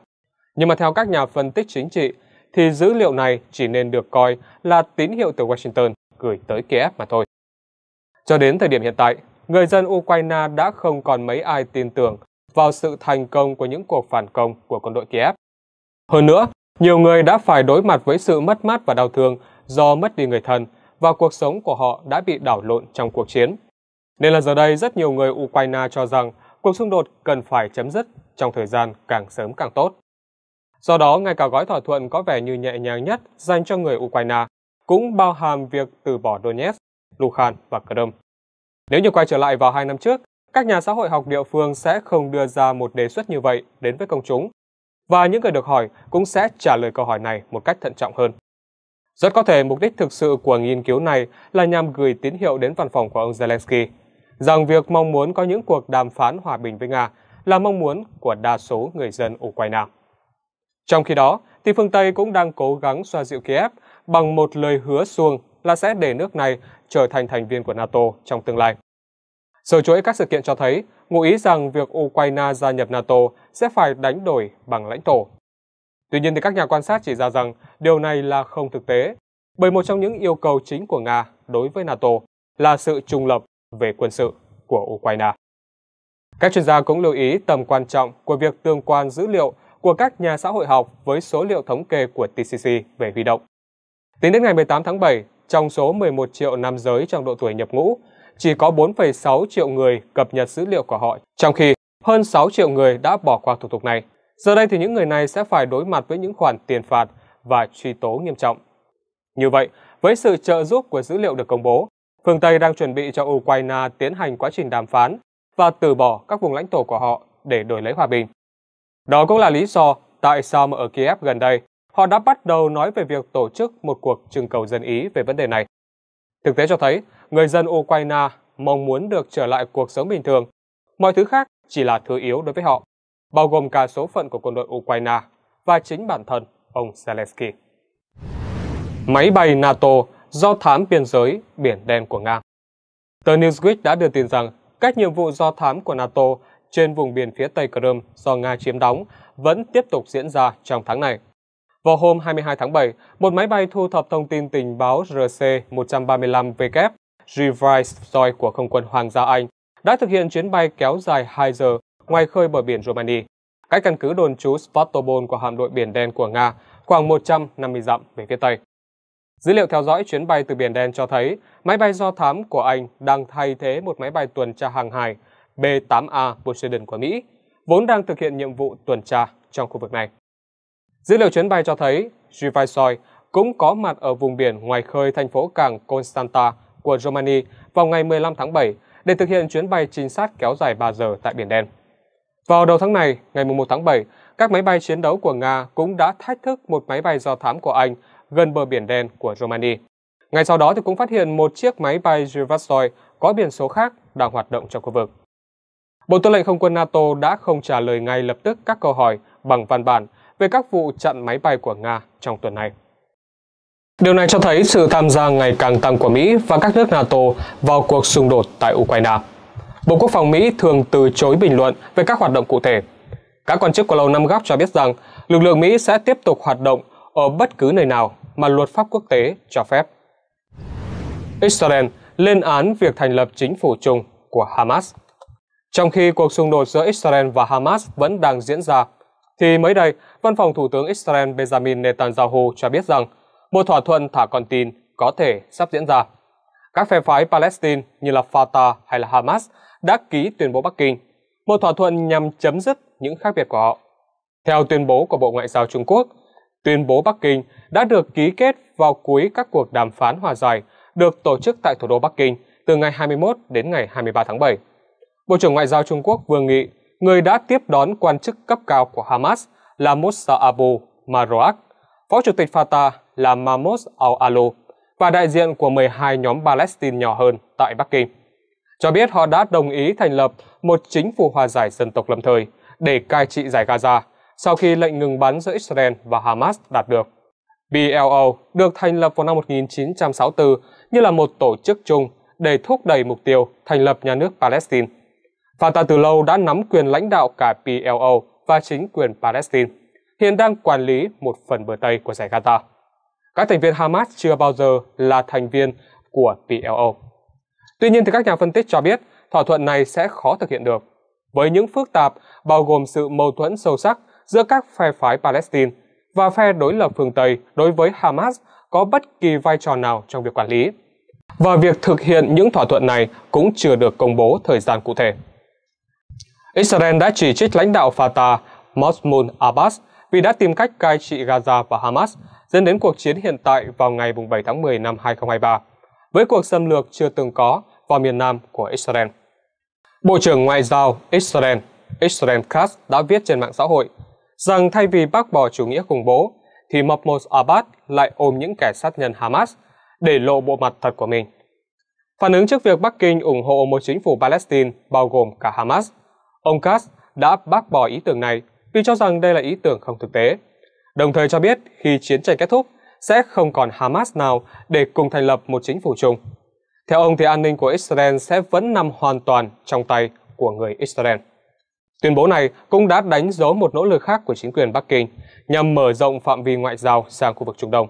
Nhưng mà theo các nhà phân tích chính trị, thì dữ liệu này chỉ nên được coi là tín hiệu từ Washington gửi tới Kiev mà thôi. Cho đến thời điểm hiện tại, người dân Ukraine đã không còn mấy ai tin tưởng vào sự thành công của những cuộc phản công của quân đội Kiev. Hơn nữa, nhiều người đã phải đối mặt với sự mất mát và đau thương do mất đi người thân và cuộc sống của họ đã bị đảo lộn trong cuộc chiến. Nên là giờ đây rất nhiều người Ukraine cho rằng cuộc xung đột cần phải chấm dứt trong thời gian càng sớm càng tốt. Do đó, ngay cả gói thỏa thuận có vẻ như nhẹ nhàng nhất dành cho người Ukraine cũng bao hàm việc từ bỏ Donetsk, Luhansk và Kherson. Nếu như quay trở lại vào hai năm trước, các nhà xã hội học địa phương sẽ không đưa ra một đề xuất như vậy đến với công chúng và những người được hỏi cũng sẽ trả lời câu hỏi này một cách thận trọng hơn. Rất có thể mục đích thực sự của nghiên cứu này là nhằm gửi tín hiệu đến văn phòng của ông Zelensky rằng việc mong muốn có những cuộc đàm phán hòa bình với Nga là mong muốn của đa số người dân Ukraine. Trong khi đó, thì phương Tây cũng đang cố gắng xoa dịu Kiev bằng một lời hứa xuông là sẽ để nước này trở thành thành viên của NATO trong tương lai. Sơ chuỗi các sự kiện cho thấy ngụ ý rằng việc Ukraine gia nhập NATO sẽ phải đánh đổi bằng lãnh thổ. Tuy nhiên, thì các nhà quan sát chỉ ra rằng điều này là không thực tế, bởi một trong những yêu cầu chính của Nga đối với NATO là sự trung lập về quân sự của Ukraine. Các chuyên gia cũng lưu ý tầm quan trọng của việc tương quan dữ liệu của các nhà xã hội học với số liệu thống kê của TCC về huy động. Tính đến ngày 18 tháng 7, trong số 11 triệu nam giới trong độ tuổi nhập ngũ chỉ có 4,6 triệu người cập nhật dữ liệu của họ, trong khi hơn 6 triệu người đã bỏ qua thủ tục này. Giờ đây thì những người này sẽ phải đối mặt với những khoản tiền phạt và truy tố nghiêm trọng. Như vậy, với sự trợ giúp của dữ liệu được công bố, phương Tây đang chuẩn bị cho Ukraine tiến hành quá trình đàm phán và từ bỏ các vùng lãnh thổ của họ để đổi lấy hòa bình. Đó cũng là lý do tại sao mà ở Kiev gần đây, họ đã bắt đầu nói về việc tổ chức một cuộc trưng cầu dân ý về vấn đề này. Thực tế cho thấy, người dân Ukraine mong muốn được trở lại cuộc sống bình thường. Mọi thứ khác chỉ là thứ yếu đối với họ, bao gồm cả số phận của quân đội Ukraine và chính bản thân ông Zelensky. Máy bay NATO do thám biên giới Biển Đen của Nga Tờ Newsweek đã đưa tin rằng các nhiệm vụ do thám của NATO trên vùng biển phía Tây Crimea do Nga chiếm đóng vẫn tiếp tục diễn ra trong tháng này. Vào hôm 22 tháng 7, một máy bay thu thập thông tin tình báo RC-135W Revice của Không quân Hoàng gia Anh đã thực hiện chuyến bay kéo dài 2 giờ ngoài khơi bờ biển Romania, cách căn cứ đồn trú Svastopol của hạm đội Biển Đen của Nga khoảng 150 dặm về phía Tây. Dữ liệu theo dõi chuyến bay từ Biển Đen cho thấy máy bay do thám của Anh đang thay thế một máy bay tuần tra hàng hải B-8A Poseidon của Mỹ, vốn đang thực hiện nhiệm vụ tuần tra trong khu vực này. Dữ liệu chuyến bay cho thấy Givaisoi cũng có mặt ở vùng biển ngoài khơi thành phố cảng Constanta của Romania vào ngày 15 tháng 7 để thực hiện chuyến bay trinh sát kéo dài 3 giờ tại Biển Đen. Vào đầu tháng này, ngày 1 tháng 7, các máy bay chiến đấu của Nga cũng đã thách thức một máy bay do thám của Anh gần bờ Biển Đen của Romania. Ngày sau đó thì cũng phát hiện một chiếc máy bay Zhivastoi có biển số khác đang hoạt động trong khu vực. Bộ Tư lệnh Không quân NATO đã không trả lời ngay lập tức các câu hỏi bằng văn bản về các vụ chặn máy bay của Nga trong tuần này. Điều này cho thấy sự tham gia ngày càng tăng của Mỹ và các nước NATO vào cuộc xung đột tại Ukraine. Bộ Quốc phòng Mỹ thường từ chối bình luận về các hoạt động cụ thể. Các quan chức của Lầu Năm Góc cho biết rằng lực lượng Mỹ sẽ tiếp tục hoạt động ở bất cứ nơi nào mà luật pháp quốc tế cho phép. Israel lên án việc thành lập chính phủ chung của Hamas. Trong khi cuộc xung đột giữa Israel và Hamas vẫn đang diễn ra, thì mới đây, văn phòng Thủ tướng Israel Benjamin Netanyahu cho biết rằng một thỏa thuận thả con tin có thể sắp diễn ra. Các phe phái Palestine như là Fatah hay là Hamas đã ký tuyên bố Bắc Kinh, một thỏa thuận nhằm chấm dứt những khác biệt của họ. Theo tuyên bố của Bộ Ngoại giao Trung Quốc, tuyên bố Bắc Kinh đã được ký kết vào cuối các cuộc đàm phán hòa giải được tổ chức tại thủ đô Bắc Kinh từ ngày 21 đến ngày 23 tháng 7. Bộ trưởng Ngoại giao Trung Quốc Vương Nghị người đã tiếp đón quan chức cấp cao của Hamas là Moussa Abu Marouak, Phó Chủ tịch Fatah là Mahmoud al-Alo và đại diện của 12 nhóm Palestine nhỏ hơn tại Bắc Kinh, cho biết họ đã đồng ý thành lập một chính phủ hòa giải dân tộc lâm thời để cai trị giải Gaza sau khi lệnh ngừng bắn giữa Israel và Hamas đạt được. BLO được thành lập vào năm 1964 như là một tổ chức chung để thúc đẩy mục tiêu thành lập nhà nước Palestine. Fatah từ lâu đã nắm quyền lãnh đạo cả PLO và chính quyền Palestine, hiện đang quản lý một phần bờ Tây của giải Gaza. Các thành viên Hamas chưa bao giờ là thành viên của PLO. Tuy nhiên, thì các nhà phân tích cho biết thỏa thuận này sẽ khó thực hiện được, với những phức tạp bao gồm sự mâu thuẫn sâu sắc giữa các phe phái Palestine và phe đối lập phương Tây đối với Hamas có bất kỳ vai trò nào trong việc quản lý. Và việc thực hiện những thỏa thuận này cũng chưa được công bố thời gian cụ thể. Israel đã chỉ trích lãnh đạo Fatah Mahmoud Abbas vì đã tìm cách cai trị Gaza và Hamas, dẫn đến cuộc chiến hiện tại vào ngày 7 tháng 10 năm 2023, với cuộc xâm lược chưa từng có vào miền nam của Israel. Bộ trưởng Ngoại giao Israel, Israel Katz đã viết trên mạng xã hội rằng thay vì bác bỏ chủ nghĩa khủng bố, thì Mahmoud Abbas lại ôm những kẻ sát nhân Hamas để lộ bộ mặt thật của mình. Phản ứng trước việc Bắc Kinh ủng hộ một chính phủ Palestine bao gồm cả Hamas, Ông Katz đã bác bỏ ý tưởng này vì cho rằng đây là ý tưởng không thực tế. Đồng thời cho biết khi chiến tranh kết thúc, sẽ không còn Hamas nào để cùng thành lập một chính phủ chung. Theo ông thì an ninh của Israel sẽ vẫn nằm hoàn toàn trong tay của người Israel. Tuyên bố này cũng đã đánh dấu một nỗ lực khác của chính quyền Bắc Kinh nhằm mở rộng phạm vi ngoại giao sang khu vực Trung Đông.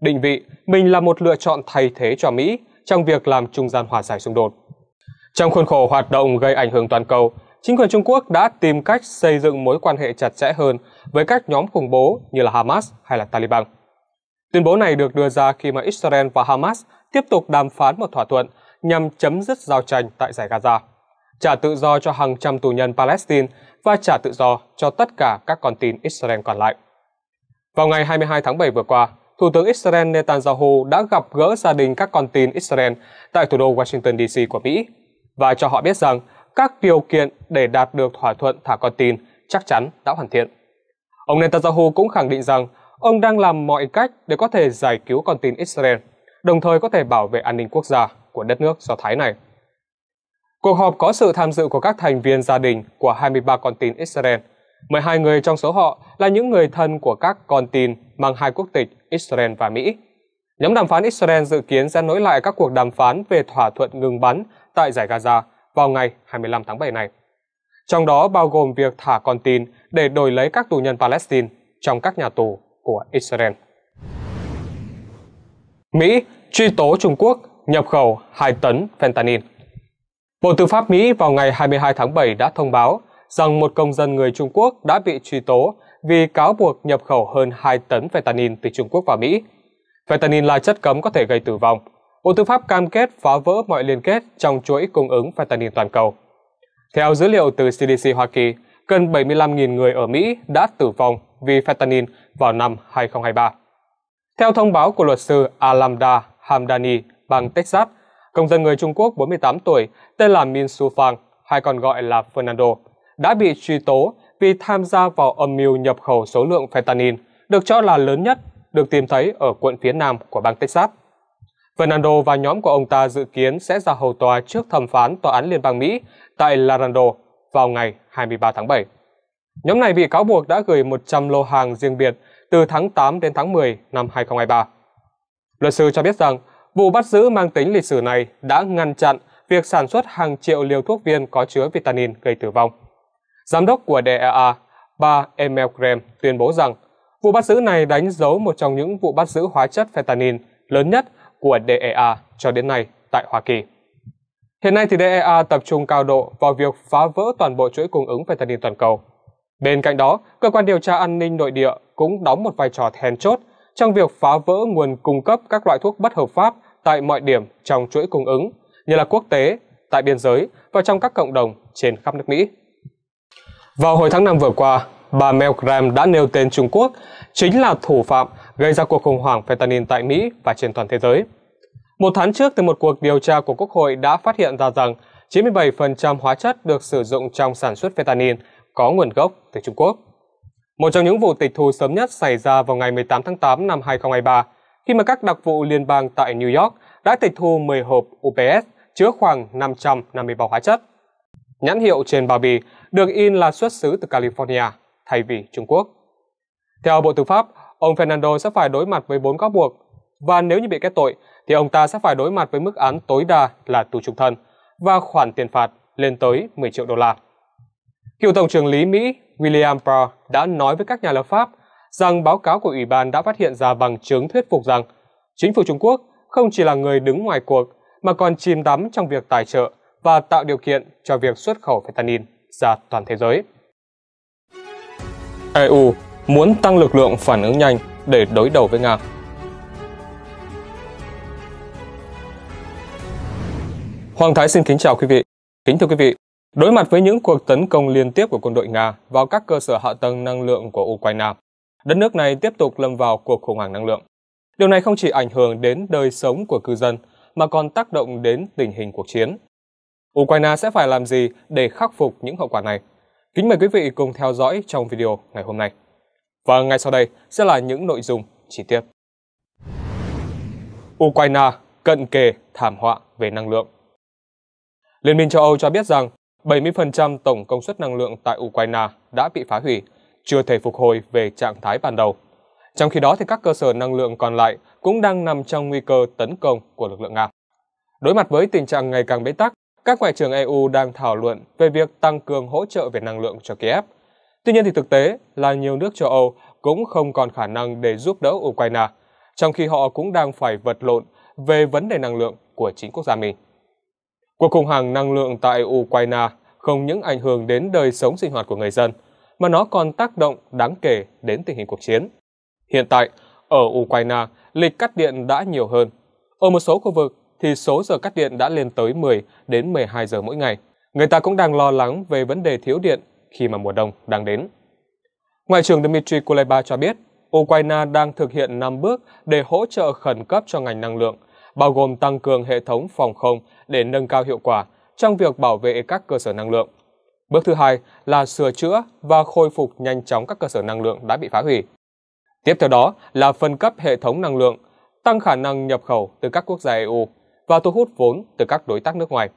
Định vị mình là một lựa chọn thay thế cho Mỹ trong việc làm trung gian hòa giải xung đột. Trong khuôn khổ hoạt động gây ảnh hưởng toàn cầu, chính quyền Trung Quốc đã tìm cách xây dựng mối quan hệ chặt chẽ hơn với các nhóm khủng bố như là Hamas hay là Taliban. Tuyên bố này được đưa ra khi mà Israel và Hamas tiếp tục đàm phán một thỏa thuận nhằm chấm dứt giao tranh tại giải Gaza, trả tự do cho hàng trăm tù nhân Palestine và trả tự do cho tất cả các con tin Israel còn lại. Vào ngày 22 tháng 7 vừa qua, Thủ tướng Israel Netanyahu đã gặp gỡ gia đình các con tin Israel tại thủ đô Washington DC của Mỹ và cho họ biết rằng các điều kiện để đạt được thỏa thuận thả con tin chắc chắn đã hoàn thiện. Ông Netanyahu cũng khẳng định rằng ông đang làm mọi cách để có thể giải cứu con tin Israel, đồng thời có thể bảo vệ an ninh quốc gia của đất nước Do Thái này. Cuộc họp có sự tham dự của các thành viên gia đình của 23 con tin Israel. 12 người trong số họ là những người thân của các con tin mang hai quốc tịch Israel và Mỹ. Nhóm đàm phán Israel dự kiến sẽ nối lại các cuộc đàm phán về thỏa thuận ngừng bắn tại giải Gaza vào ngày 25 tháng 7 này. Trong đó bao gồm việc thả con tin để đổi lấy các tù nhân Palestine trong các nhà tù của Israel. Mỹ truy tố Trung Quốc nhập khẩu 2 tấn fentanyl. Bộ Tư pháp Mỹ vào ngày 22 tháng 7 đã thông báo rằng một công dân người Trung Quốc đã bị truy tố vì cáo buộc nhập khẩu hơn 2 tấn fentanyl từ Trung Quốc vào Mỹ. Fentanyl là chất cấm có thể gây tử vong. Bộ Tư pháp cam kết phá vỡ mọi liên kết trong chuỗi cung ứng fentanyl toàn cầu. Theo dữ liệu từ CDC Hoa Kỳ, gần 75.000 người ở Mỹ đã tử vong vì fentanyl vào năm 2023. Theo thông báo của luật sư Alamda Hamdani, bang Texas, công dân người Trung Quốc 48 tuổi tên là Min Su Fang, hay còn gọi là Fernando, đã bị truy tố vì tham gia vào âm mưu nhập khẩu số lượng fentanyl được cho là lớn nhất được tìm thấy ở quận phía nam của bang Texas. Fernando và nhóm của ông ta dự kiến sẽ ra hầu tòa trước thẩm phán Tòa án Liên bang Mỹ tại Larando vào ngày 23 tháng 7. Nhóm này bị cáo buộc đã gửi 100 lô hàng riêng biệt từ tháng 8 đến tháng 10 năm 2023. Luật sư cho biết rằng, vụ bắt giữ mang tính lịch sử này đã ngăn chặn việc sản xuất hàng triệu liều thuốc viên có chứa vitamin gây tử vong. Giám đốc của DEA, bà Emel Graham, tuyên bố rằng vụ bắt giữ này đánh dấu một trong những vụ bắt giữ hóa chất fentanyl lớn nhất của DEA cho đến nay tại Hoa Kỳ. Hiện nay thì DEA tập trung cao độ vào việc phá vỡ toàn bộ chuỗi cung ứng fentanyl toàn cầu. Bên cạnh đó, cơ quan điều tra an ninh nội địa cũng đóng một vai trò then chốt trong việc phá vỡ nguồn cung cấp các loại thuốc bất hợp pháp tại mọi điểm trong chuỗi cung ứng, như là quốc tế, tại biên giới và trong các cộng đồng trên khắp nước Mỹ. Vào hồi tháng 5 vừa qua, bà Mel Graham đã nêu tên Trung Quốc chính là thủ phạm gây ra cuộc khủng hoảng fentanyl tại Mỹ và trên toàn thế giới. Một tháng trước, từ một cuộc điều tra của Quốc hội đã phát hiện ra rằng 97% hóa chất được sử dụng trong sản xuất fentanyl có nguồn gốc từ Trung Quốc. Một trong những vụ tịch thu sớm nhất xảy ra vào ngày 18 tháng 8 năm 2023, khi mà các đặc vụ liên bang tại New York đã tịch thu 10 hộp UPS chứa khoảng 550 bao hóa chất. Nhãn hiệu trên bao bì được in là xuất xứ từ California thay vì Trung Quốc. Theo Bộ Tư pháp, ông Fernando sẽ phải đối mặt với bốn cáo buộc và nếu như bị kết tội thì ông ta sẽ phải đối mặt với mức án tối đa là tù trung thân và khoản tiền phạt lên tới 10 triệu đô la. Cựu Tổng trưởng lý Mỹ William Barr đã nói với các nhà lập pháp rằng báo cáo của Ủy ban đã phát hiện ra bằng chứng thuyết phục rằng chính phủ Trung Quốc không chỉ là người đứng ngoài cuộc mà còn chìm đắm trong việc tài trợ và tạo điều kiện cho việc xuất khẩu fentanyl ra toàn thế giới. EU muốn tăng lực lượng phản ứng nhanh để đối đầu với Nga. Hoàng Thái xin kính chào quý vị. Kính thưa quý vị, đối mặt với những cuộc tấn công liên tiếp của quân đội Nga vào các cơ sở hạ tầng năng lượng của Ukraine, đất nước này tiếp tục lâm vào cuộc khủng hoảng năng lượng. Điều này không chỉ ảnh hưởng đến đời sống của cư dân, mà còn tác động đến tình hình cuộc chiến. Ukraine sẽ phải làm gì để khắc phục những hậu quả này? Kính mời quý vị cùng theo dõi trong video ngày hôm nay. Và ngay sau đây sẽ là những nội dung chi tiết. Ukraine cận kề thảm họa về năng lượng Liên minh châu Âu cho biết rằng 70% tổng công suất năng lượng tại Ukraine đã bị phá hủy, chưa thể phục hồi về trạng thái ban đầu. Trong khi đó, thì các cơ sở năng lượng còn lại cũng đang nằm trong nguy cơ tấn công của lực lượng Nga. Đối mặt với tình trạng ngày càng bế tắc, các ngoại trưởng EU đang thảo luận về việc tăng cường hỗ trợ về năng lượng cho Kiev Tuy nhiên thì thực tế là nhiều nước châu Âu cũng không còn khả năng để giúp đỡ Ukraine, trong khi họ cũng đang phải vật lộn về vấn đề năng lượng của chính quốc gia mình. Cuộc khủng hoảng năng lượng tại Ukraine không những ảnh hưởng đến đời sống sinh hoạt của người dân, mà nó còn tác động đáng kể đến tình hình cuộc chiến. Hiện tại, ở Ukraine, lịch cắt điện đã nhiều hơn. Ở một số khu vực thì số giờ cắt điện đã lên tới 10 đến 12 giờ mỗi ngày. Người ta cũng đang lo lắng về vấn đề thiếu điện khi mà mùa đông đang đến. Ngoại trưởng Dmitry Kuleba cho biết, Ukraine đang thực hiện 5 bước để hỗ trợ khẩn cấp cho ngành năng lượng, bao gồm tăng cường hệ thống phòng không để nâng cao hiệu quả trong việc bảo vệ các cơ sở năng lượng. Bước thứ hai là sửa chữa và khôi phục nhanh chóng các cơ sở năng lượng đã bị phá hủy. Tiếp theo đó là phân cấp hệ thống năng lượng, tăng khả năng nhập khẩu từ các quốc gia EU và thu hút vốn từ các đối tác nước ngoài.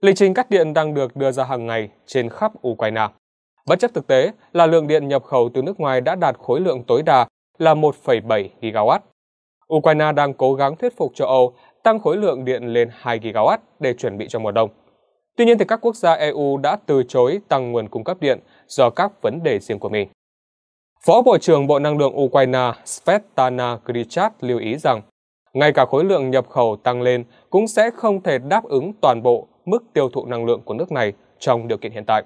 Lịch trình cắt điện đang được đưa ra hàng ngày trên khắp Ukraine. Bất chấp thực tế là lượng điện nhập khẩu từ nước ngoài đã đạt khối lượng tối đa là 1,7 gigawatt. Ukraine đang cố gắng thuyết phục châu Âu tăng khối lượng điện lên 2 gigawatt để chuẩn bị cho mùa đông. Tuy nhiên, thì các quốc gia EU đã từ chối tăng nguồn cung cấp điện do các vấn đề riêng của mình. Phó Bộ trưởng Bộ Năng lượng Ukraine Svetlana Grichat lưu ý rằng, ngay cả khối lượng nhập khẩu tăng lên cũng sẽ không thể đáp ứng toàn bộ mức tiêu thụ năng lượng của nước này trong điều kiện hiện tại.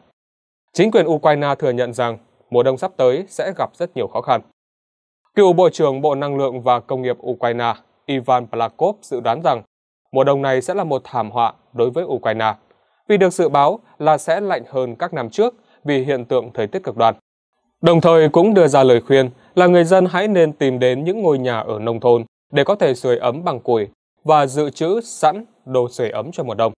Chính quyền Ukraine thừa nhận rằng mùa đông sắp tới sẽ gặp rất nhiều khó khăn. Cựu Bộ trưởng Bộ Năng lượng và Công nghiệp Ukraine Ivan Plakov dự đoán rằng mùa đông này sẽ là một thảm họa đối với Ukraine, vì được dự báo là sẽ lạnh hơn các năm trước vì hiện tượng thời tiết cực đoan. Đồng thời cũng đưa ra lời khuyên là người dân hãy nên tìm đến những ngôi nhà ở nông thôn để có thể sưởi ấm bằng củi và dự trữ sẵn đồ sưởi ấm cho mùa đông.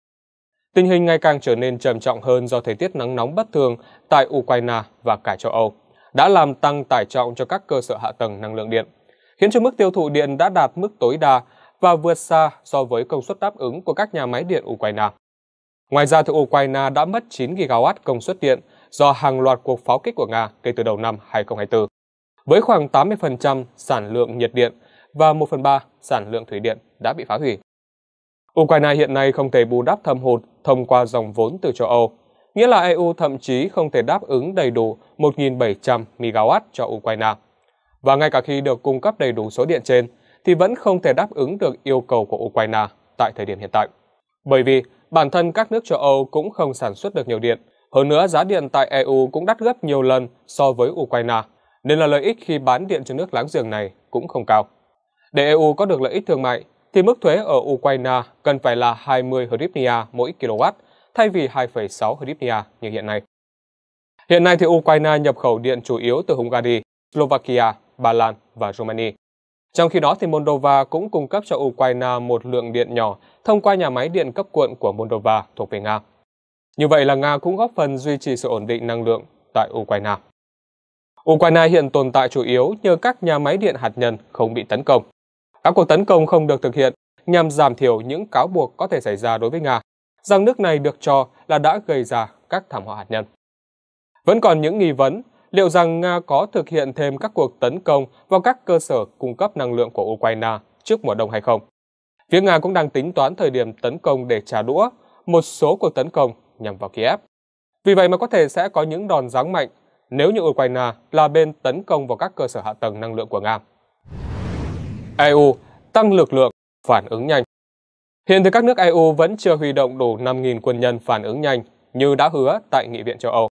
Tình hình ngày càng trở nên trầm trọng hơn do thời tiết nắng nóng bất thường tại Ukraine và cả châu Âu, đã làm tăng tải trọng cho các cơ sở hạ tầng năng lượng điện, khiến cho mức tiêu thụ điện đã đạt mức tối đa và vượt xa so với công suất đáp ứng của các nhà máy điện Ukraine. Ngoài ra, thì Ukraine đã mất 9 gigawatt công suất điện do hàng loạt cuộc pháo kích của Nga kể từ đầu năm 2024, với khoảng 80% sản lượng nhiệt điện và 1 phần 3 sản lượng thủy điện đã bị phá hủy. Ukraine hiện nay không thể bù đắp thâm hụt thông qua dòng vốn từ châu Âu, nghĩa là EU thậm chí không thể đáp ứng đầy đủ 1.700 MW cho Ukraine. Và ngay cả khi được cung cấp đầy đủ số điện trên, thì vẫn không thể đáp ứng được yêu cầu của Ukraine tại thời điểm hiện tại. Bởi vì bản thân các nước châu Âu cũng không sản xuất được nhiều điện. Hơn nữa, giá điện tại EU cũng đắt gấp nhiều lần so với Ukraine, nên là lợi ích khi bán điện cho nước láng giềng này cũng không cao. Để EU có được lợi ích thương mại, thì mức thuế ở Ukraine cần phải là 20 hryvnia mỗi kW thay vì 2,6 hryvnia như hiện nay. Hiện nay thì Ukraine nhập khẩu điện chủ yếu từ Hungary, Slovakia, Ba Lan và Romania. Trong khi đó thì Moldova cũng cung cấp cho Ukraine một lượng điện nhỏ thông qua nhà máy điện cấp quận của Moldova thuộc về Nga. Như vậy là Nga cũng góp phần duy trì sự ổn định năng lượng tại Ukraine. Ukraine hiện tồn tại chủ yếu nhờ các nhà máy điện hạt nhân không bị tấn công. Các cuộc tấn công không được thực hiện nhằm giảm thiểu những cáo buộc có thể xảy ra đối với Nga, rằng nước này được cho là đã gây ra các thảm họa hạt nhân. Vẫn còn những nghi vấn liệu rằng Nga có thực hiện thêm các cuộc tấn công vào các cơ sở cung cấp năng lượng của Ukraine trước mùa đông hay không. Phía Nga cũng đang tính toán thời điểm tấn công để trả đũa một số cuộc tấn công nhằm vào Kiev. Vì vậy mà có thể sẽ có những đòn giáng mạnh nếu như Ukraine là bên tấn công vào các cơ sở hạ tầng năng lượng của Nga. EU tăng lực lượng phản ứng nhanh. Hiện thì các nước EU vẫn chưa huy động đủ 5.000 quân nhân phản ứng nhanh như đã hứa tại Nghị viện châu Âu.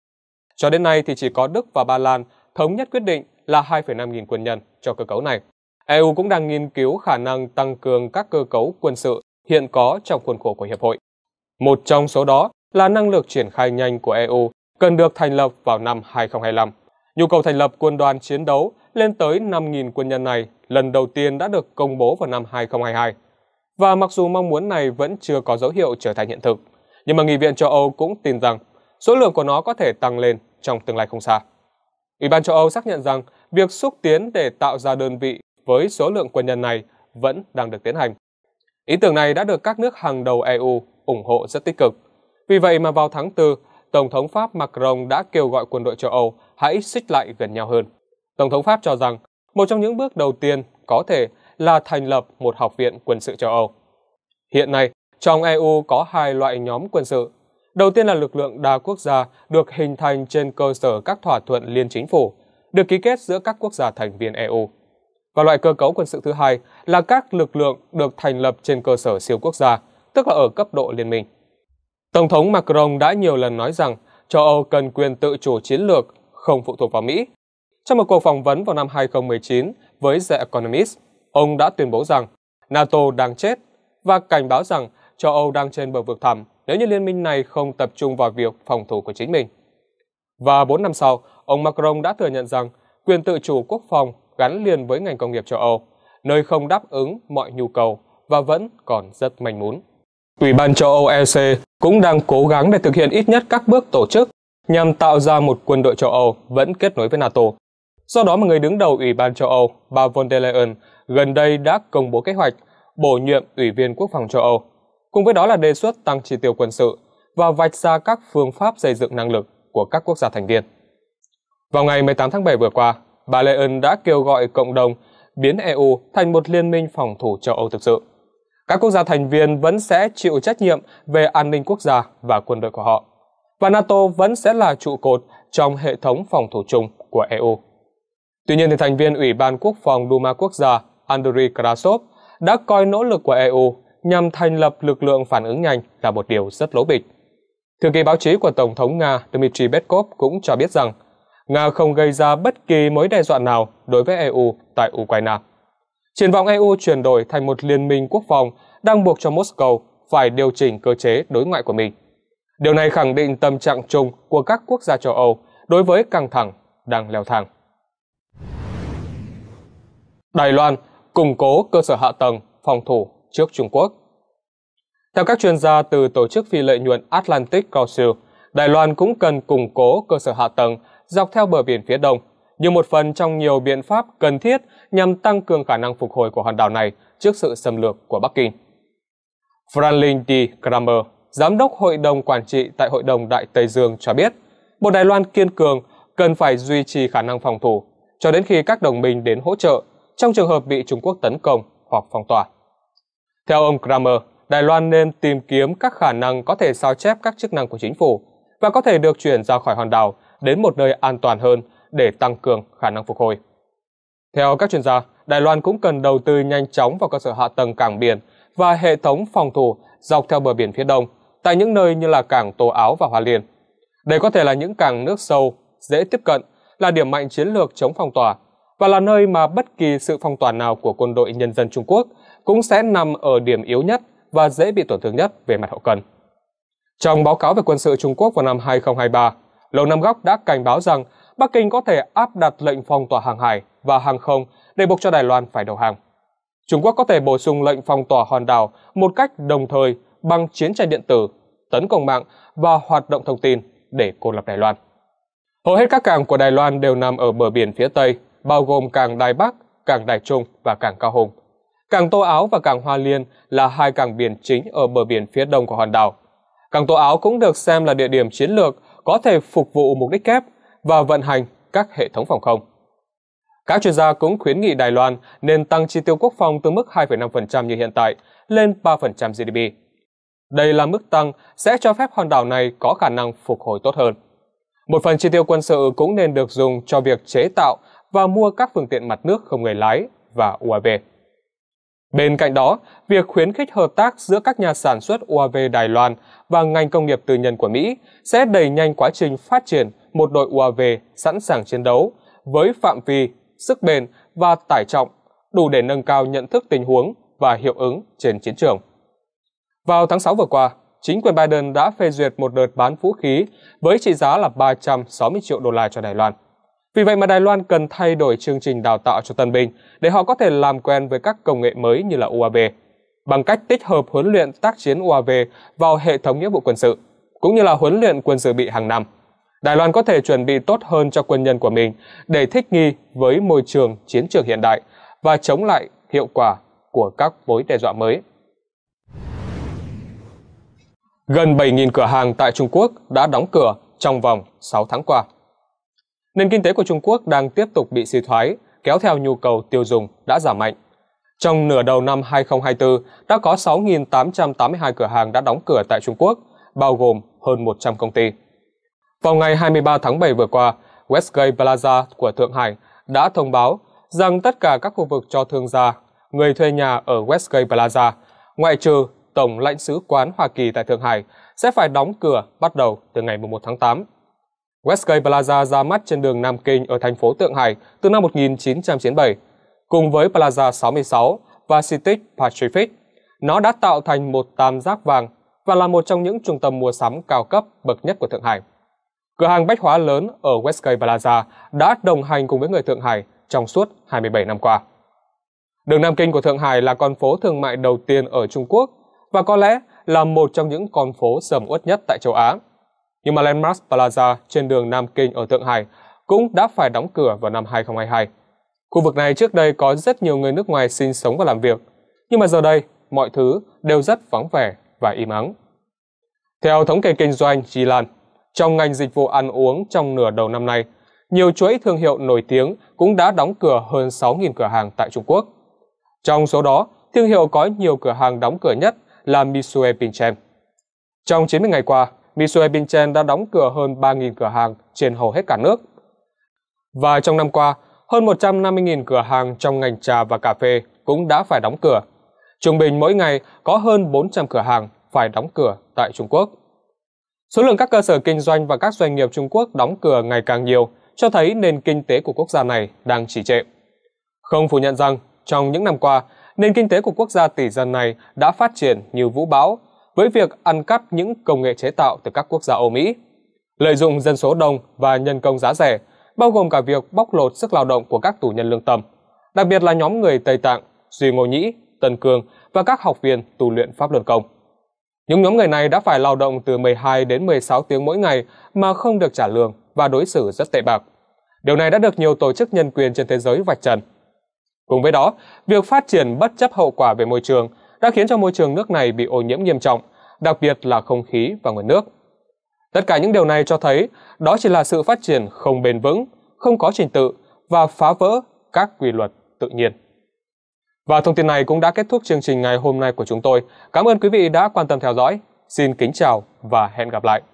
Cho đến nay thì chỉ có Đức và Ba Lan thống nhất quyết định là 2,5 nghìn quân nhân cho cơ cấu này. EU cũng đang nghiên cứu khả năng tăng cường các cơ cấu quân sự hiện có trong khuôn khổ của Hiệp hội. Một trong số đó là năng lực triển khai nhanh của EU cần được thành lập vào năm 2025. Nhu cầu thành lập quân đoàn chiến đấu lên tới 5.000 quân nhân này lần đầu tiên đã được công bố vào năm 2022. Và mặc dù mong muốn này vẫn chưa có dấu hiệu trở thành hiện thực, nhưng mà Nghị viện châu Âu cũng tin rằng số lượng của nó có thể tăng lên trong tương lai không xa. Ủy ban châu Âu xác nhận rằng việc xúc tiến để tạo ra đơn vị với số lượng quân nhân này vẫn đang được tiến hành. Ý tưởng này đã được các nước hàng đầu EU ủng hộ rất tích cực. Vì vậy mà vào tháng 4, Tổng thống Pháp Macron đã kêu gọi quân đội châu Âu hãy xích lại gần nhau hơn. Tổng thống Pháp cho rằng một trong những bước đầu tiên có thể là thành lập một học viện quân sự châu Âu. Hiện nay, trong EU có hai loại nhóm quân sự. Đầu tiên là lực lượng đa quốc gia được hình thành trên cơ sở các thỏa thuận liên chính phủ, được ký kết giữa các quốc gia thành viên EU. Và loại cơ cấu quân sự thứ hai là các lực lượng được thành lập trên cơ sở siêu quốc gia, tức là ở cấp độ liên minh. Tổng thống Macron đã nhiều lần nói rằng châu Âu cần quyền tự chủ chiến lược, không phụ thuộc vào Mỹ trong một cuộc phỏng vấn vào năm 2019 với The Economist, ông đã tuyên bố rằng NATO đang chết và cảnh báo rằng châu Âu đang trên bờ vực thẳm nếu như liên minh này không tập trung vào việc phòng thủ của chính mình. Và 4 năm sau, ông Macron đã thừa nhận rằng quyền tự chủ quốc phòng gắn liền với ngành công nghiệp châu Âu, nơi không đáp ứng mọi nhu cầu và vẫn còn rất manh mún. Ủy ban châu Âu EC cũng đang cố gắng để thực hiện ít nhất các bước tổ chức nhằm tạo ra một quân đội châu Âu vẫn kết nối với NATO Do đó mà người đứng đầu Ủy ban châu Âu, bà von der Leyen, gần đây đã công bố kế hoạch bổ nhiệm Ủy viên Quốc phòng châu Âu, cùng với đó là đề xuất tăng chi tiêu quân sự và vạch ra các phương pháp xây dựng năng lực của các quốc gia thành viên. Vào ngày 18 tháng 7 vừa qua, bà Leyen đã kêu gọi cộng đồng biến EU thành một liên minh phòng thủ châu Âu thực sự. Các quốc gia thành viên vẫn sẽ chịu trách nhiệm về an ninh quốc gia và quân đội của họ, và NATO vẫn sẽ là trụ cột trong hệ thống phòng thủ chung của EU. Tuy nhiên, thì thành viên Ủy ban Quốc phòng Duma Quốc gia Andriy Krasov đã coi nỗ lực của EU nhằm thành lập lực lượng phản ứng nhanh là một điều rất lố bịch. Thư ký báo chí của Tổng thống Nga Dmitry Peskov cũng cho biết rằng Nga không gây ra bất kỳ mối đe dọa nào đối với EU tại Ukraine. Triển vọng EU chuyển đổi thành một liên minh quốc phòng đang buộc cho Moscow phải điều chỉnh cơ chế đối ngoại của mình. Điều này khẳng định tâm trạng chung của các quốc gia châu Âu đối với căng thẳng đang leo thang. Đài Loan củng cố cơ sở hạ tầng phòng thủ trước Trung Quốc. Theo các chuyên gia từ tổ chức phi lợi nhuận Atlantic Council, Đài Loan cũng cần củng cố cơ sở hạ tầng dọc theo bờ biển phía đông như một phần trong nhiều biện pháp cần thiết nhằm tăng cường khả năng phục hồi của hòn đảo này trước sự xâm lược của Bắc Kinh. Franklin D. Kramer, Giám đốc Hội đồng Quản trị tại Hội đồng Đại Tây Dương cho biết, một Đài Loan kiên cường cần phải duy trì khả năng phòng thủ cho đến khi các đồng minh đến hỗ trợ trong trường hợp bị Trung Quốc tấn công hoặc phong tỏa. Theo ông Kramer, Đài Loan nên tìm kiếm các khả năng có thể sao chép các chức năng của chính phủ và có thể được chuyển ra khỏi hòn đảo đến một nơi an toàn hơn để tăng cường khả năng phục hồi. Theo các chuyên gia, Đài Loan cũng cần đầu tư nhanh chóng vào cơ sở hạ tầng cảng biển và hệ thống phòng thủ dọc theo bờ biển phía đông tại những nơi như là cảng Tô Áo và Hoa Liên. Đây có thể là những cảng nước sâu, dễ tiếp cận, là điểm mạnh chiến lược chống phong tỏa và là nơi mà bất kỳ sự phong tỏa nào của quân đội nhân dân Trung Quốc cũng sẽ nằm ở điểm yếu nhất và dễ bị tổn thương nhất về mặt hậu cần. Trong báo cáo về quân sự Trung Quốc vào năm 2023, Lầu Năm Góc đã cảnh báo rằng Bắc Kinh có thể áp đặt lệnh phong tỏa hàng hải và hàng không để buộc cho Đài Loan phải đầu hàng. Trung Quốc có thể bổ sung lệnh phong tỏa hòn đảo một cách đồng thời bằng chiến tranh điện tử, tấn công mạng và hoạt động thông tin để cô lập Đài Loan. Hầu hết các cảng của Đài Loan đều nằm ở bờ biển phía Tây, bao gồm cảng Đài Bắc, cảng Đài Trung và cảng Cao Hùng. Cảng Tô Áo và cảng Hoa Liên là hai cảng biển chính ở bờ biển phía đông của hòn đảo. Cảng Tô Áo cũng được xem là địa điểm chiến lược có thể phục vụ mục đích kép và vận hành các hệ thống phòng không. Các chuyên gia cũng khuyến nghị Đài Loan nên tăng chi tiêu quốc phòng từ mức 2,5% như hiện tại lên 3% GDP. Đây là mức tăng sẽ cho phép hòn đảo này có khả năng phục hồi tốt hơn. Một phần chi tiêu quân sự cũng nên được dùng cho việc chế tạo và mua các phương tiện mặt nước không người lái và UAV. Bên cạnh đó, việc khuyến khích hợp tác giữa các nhà sản xuất UAV Đài Loan và ngành công nghiệp tư nhân của Mỹ sẽ đẩy nhanh quá trình phát triển một đội UAV sẵn sàng chiến đấu với phạm vi, sức bền và tải trọng đủ để nâng cao nhận thức tình huống và hiệu ứng trên chiến trường. Vào tháng 6 vừa qua, chính quyền Biden đã phê duyệt một đợt bán vũ khí với trị giá là 360 triệu đô la cho Đài Loan. Vì vậy mà Đài Loan cần thay đổi chương trình đào tạo cho tân binh để họ có thể làm quen với các công nghệ mới như là UAV bằng cách tích hợp huấn luyện tác chiến UAV vào hệ thống nghĩa vụ quân sự cũng như là huấn luyện quân sự bị hàng năm. Đài Loan có thể chuẩn bị tốt hơn cho quân nhân của mình để thích nghi với môi trường chiến trường hiện đại và chống lại hiệu quả của các mối đe dọa mới. Gần 7.000 cửa hàng tại Trung Quốc đã đóng cửa trong vòng 6 tháng qua nền kinh tế của Trung Quốc đang tiếp tục bị suy thoái, kéo theo nhu cầu tiêu dùng đã giảm mạnh. Trong nửa đầu năm 2024, đã có 6.882 cửa hàng đã đóng cửa tại Trung Quốc, bao gồm hơn 100 công ty. Vào ngày 23 tháng 7 vừa qua, Westgate Plaza của Thượng Hải đã thông báo rằng tất cả các khu vực cho thương gia, người thuê nhà ở Westgate Plaza, ngoại trừ Tổng lãnh sứ quán Hoa Kỳ tại Thượng Hải, sẽ phải đóng cửa bắt đầu từ ngày 1 tháng 8. Westgate Plaza ra mắt trên đường Nam Kinh ở thành phố Thượng Hải từ năm 1997, cùng với Plaza 66 và Citic Pacific. Nó đã tạo thành một tam giác vàng và là một trong những trung tâm mua sắm cao cấp bậc nhất của Thượng Hải. Cửa hàng bách hóa lớn ở Westgate Plaza đã đồng hành cùng với người Thượng Hải trong suốt 27 năm qua. Đường Nam Kinh của Thượng Hải là con phố thương mại đầu tiên ở Trung Quốc và có lẽ là một trong những con phố sầm uất nhất tại châu Á nhưng mà Landmark Plaza trên đường Nam Kinh ở Thượng Hải cũng đã phải đóng cửa vào năm 2022. Khu vực này trước đây có rất nhiều người nước ngoài sinh sống và làm việc, nhưng mà giờ đây mọi thứ đều rất vắng vẻ và im ắng. Theo thống kê kinh doanh Chi Lan, trong ngành dịch vụ ăn uống trong nửa đầu năm nay, nhiều chuỗi thương hiệu nổi tiếng cũng đã đóng cửa hơn 6.000 cửa hàng tại Trung Quốc. Trong số đó, thương hiệu có nhiều cửa hàng đóng cửa nhất là Misue Pinchem. Trong 90 ngày qua, Mitsui Binchen đã đóng cửa hơn 3.000 cửa hàng trên hầu hết cả nước. Và trong năm qua, hơn 150.000 cửa hàng trong ngành trà và cà phê cũng đã phải đóng cửa. Trung bình mỗi ngày có hơn 400 cửa hàng phải đóng cửa tại Trung Quốc. Số lượng các cơ sở kinh doanh và các doanh nghiệp Trung Quốc đóng cửa ngày càng nhiều cho thấy nền kinh tế của quốc gia này đang trì trệ. Không phủ nhận rằng, trong những năm qua, nền kinh tế của quốc gia tỷ dân này đã phát triển như vũ bão với việc ăn cắp những công nghệ chế tạo từ các quốc gia Âu Mỹ. Lợi dụng dân số đông và nhân công giá rẻ, bao gồm cả việc bóc lột sức lao động của các tù nhân lương tâm, đặc biệt là nhóm người Tây Tạng, Duy Ngô Nhĩ, Tân Cương và các học viên tu luyện Pháp Luân Công. Những nhóm người này đã phải lao động từ 12 đến 16 tiếng mỗi ngày mà không được trả lương và đối xử rất tệ bạc. Điều này đã được nhiều tổ chức nhân quyền trên thế giới vạch trần. Cùng với đó, việc phát triển bất chấp hậu quả về môi trường – đã khiến cho môi trường nước này bị ô nhiễm nghiêm trọng, đặc biệt là không khí và nguồn nước. Tất cả những điều này cho thấy đó chỉ là sự phát triển không bền vững, không có trình tự và phá vỡ các quy luật tự nhiên. Và thông tin này cũng đã kết thúc chương trình ngày hôm nay của chúng tôi. Cảm ơn quý vị đã quan tâm theo dõi. Xin kính chào và hẹn gặp lại.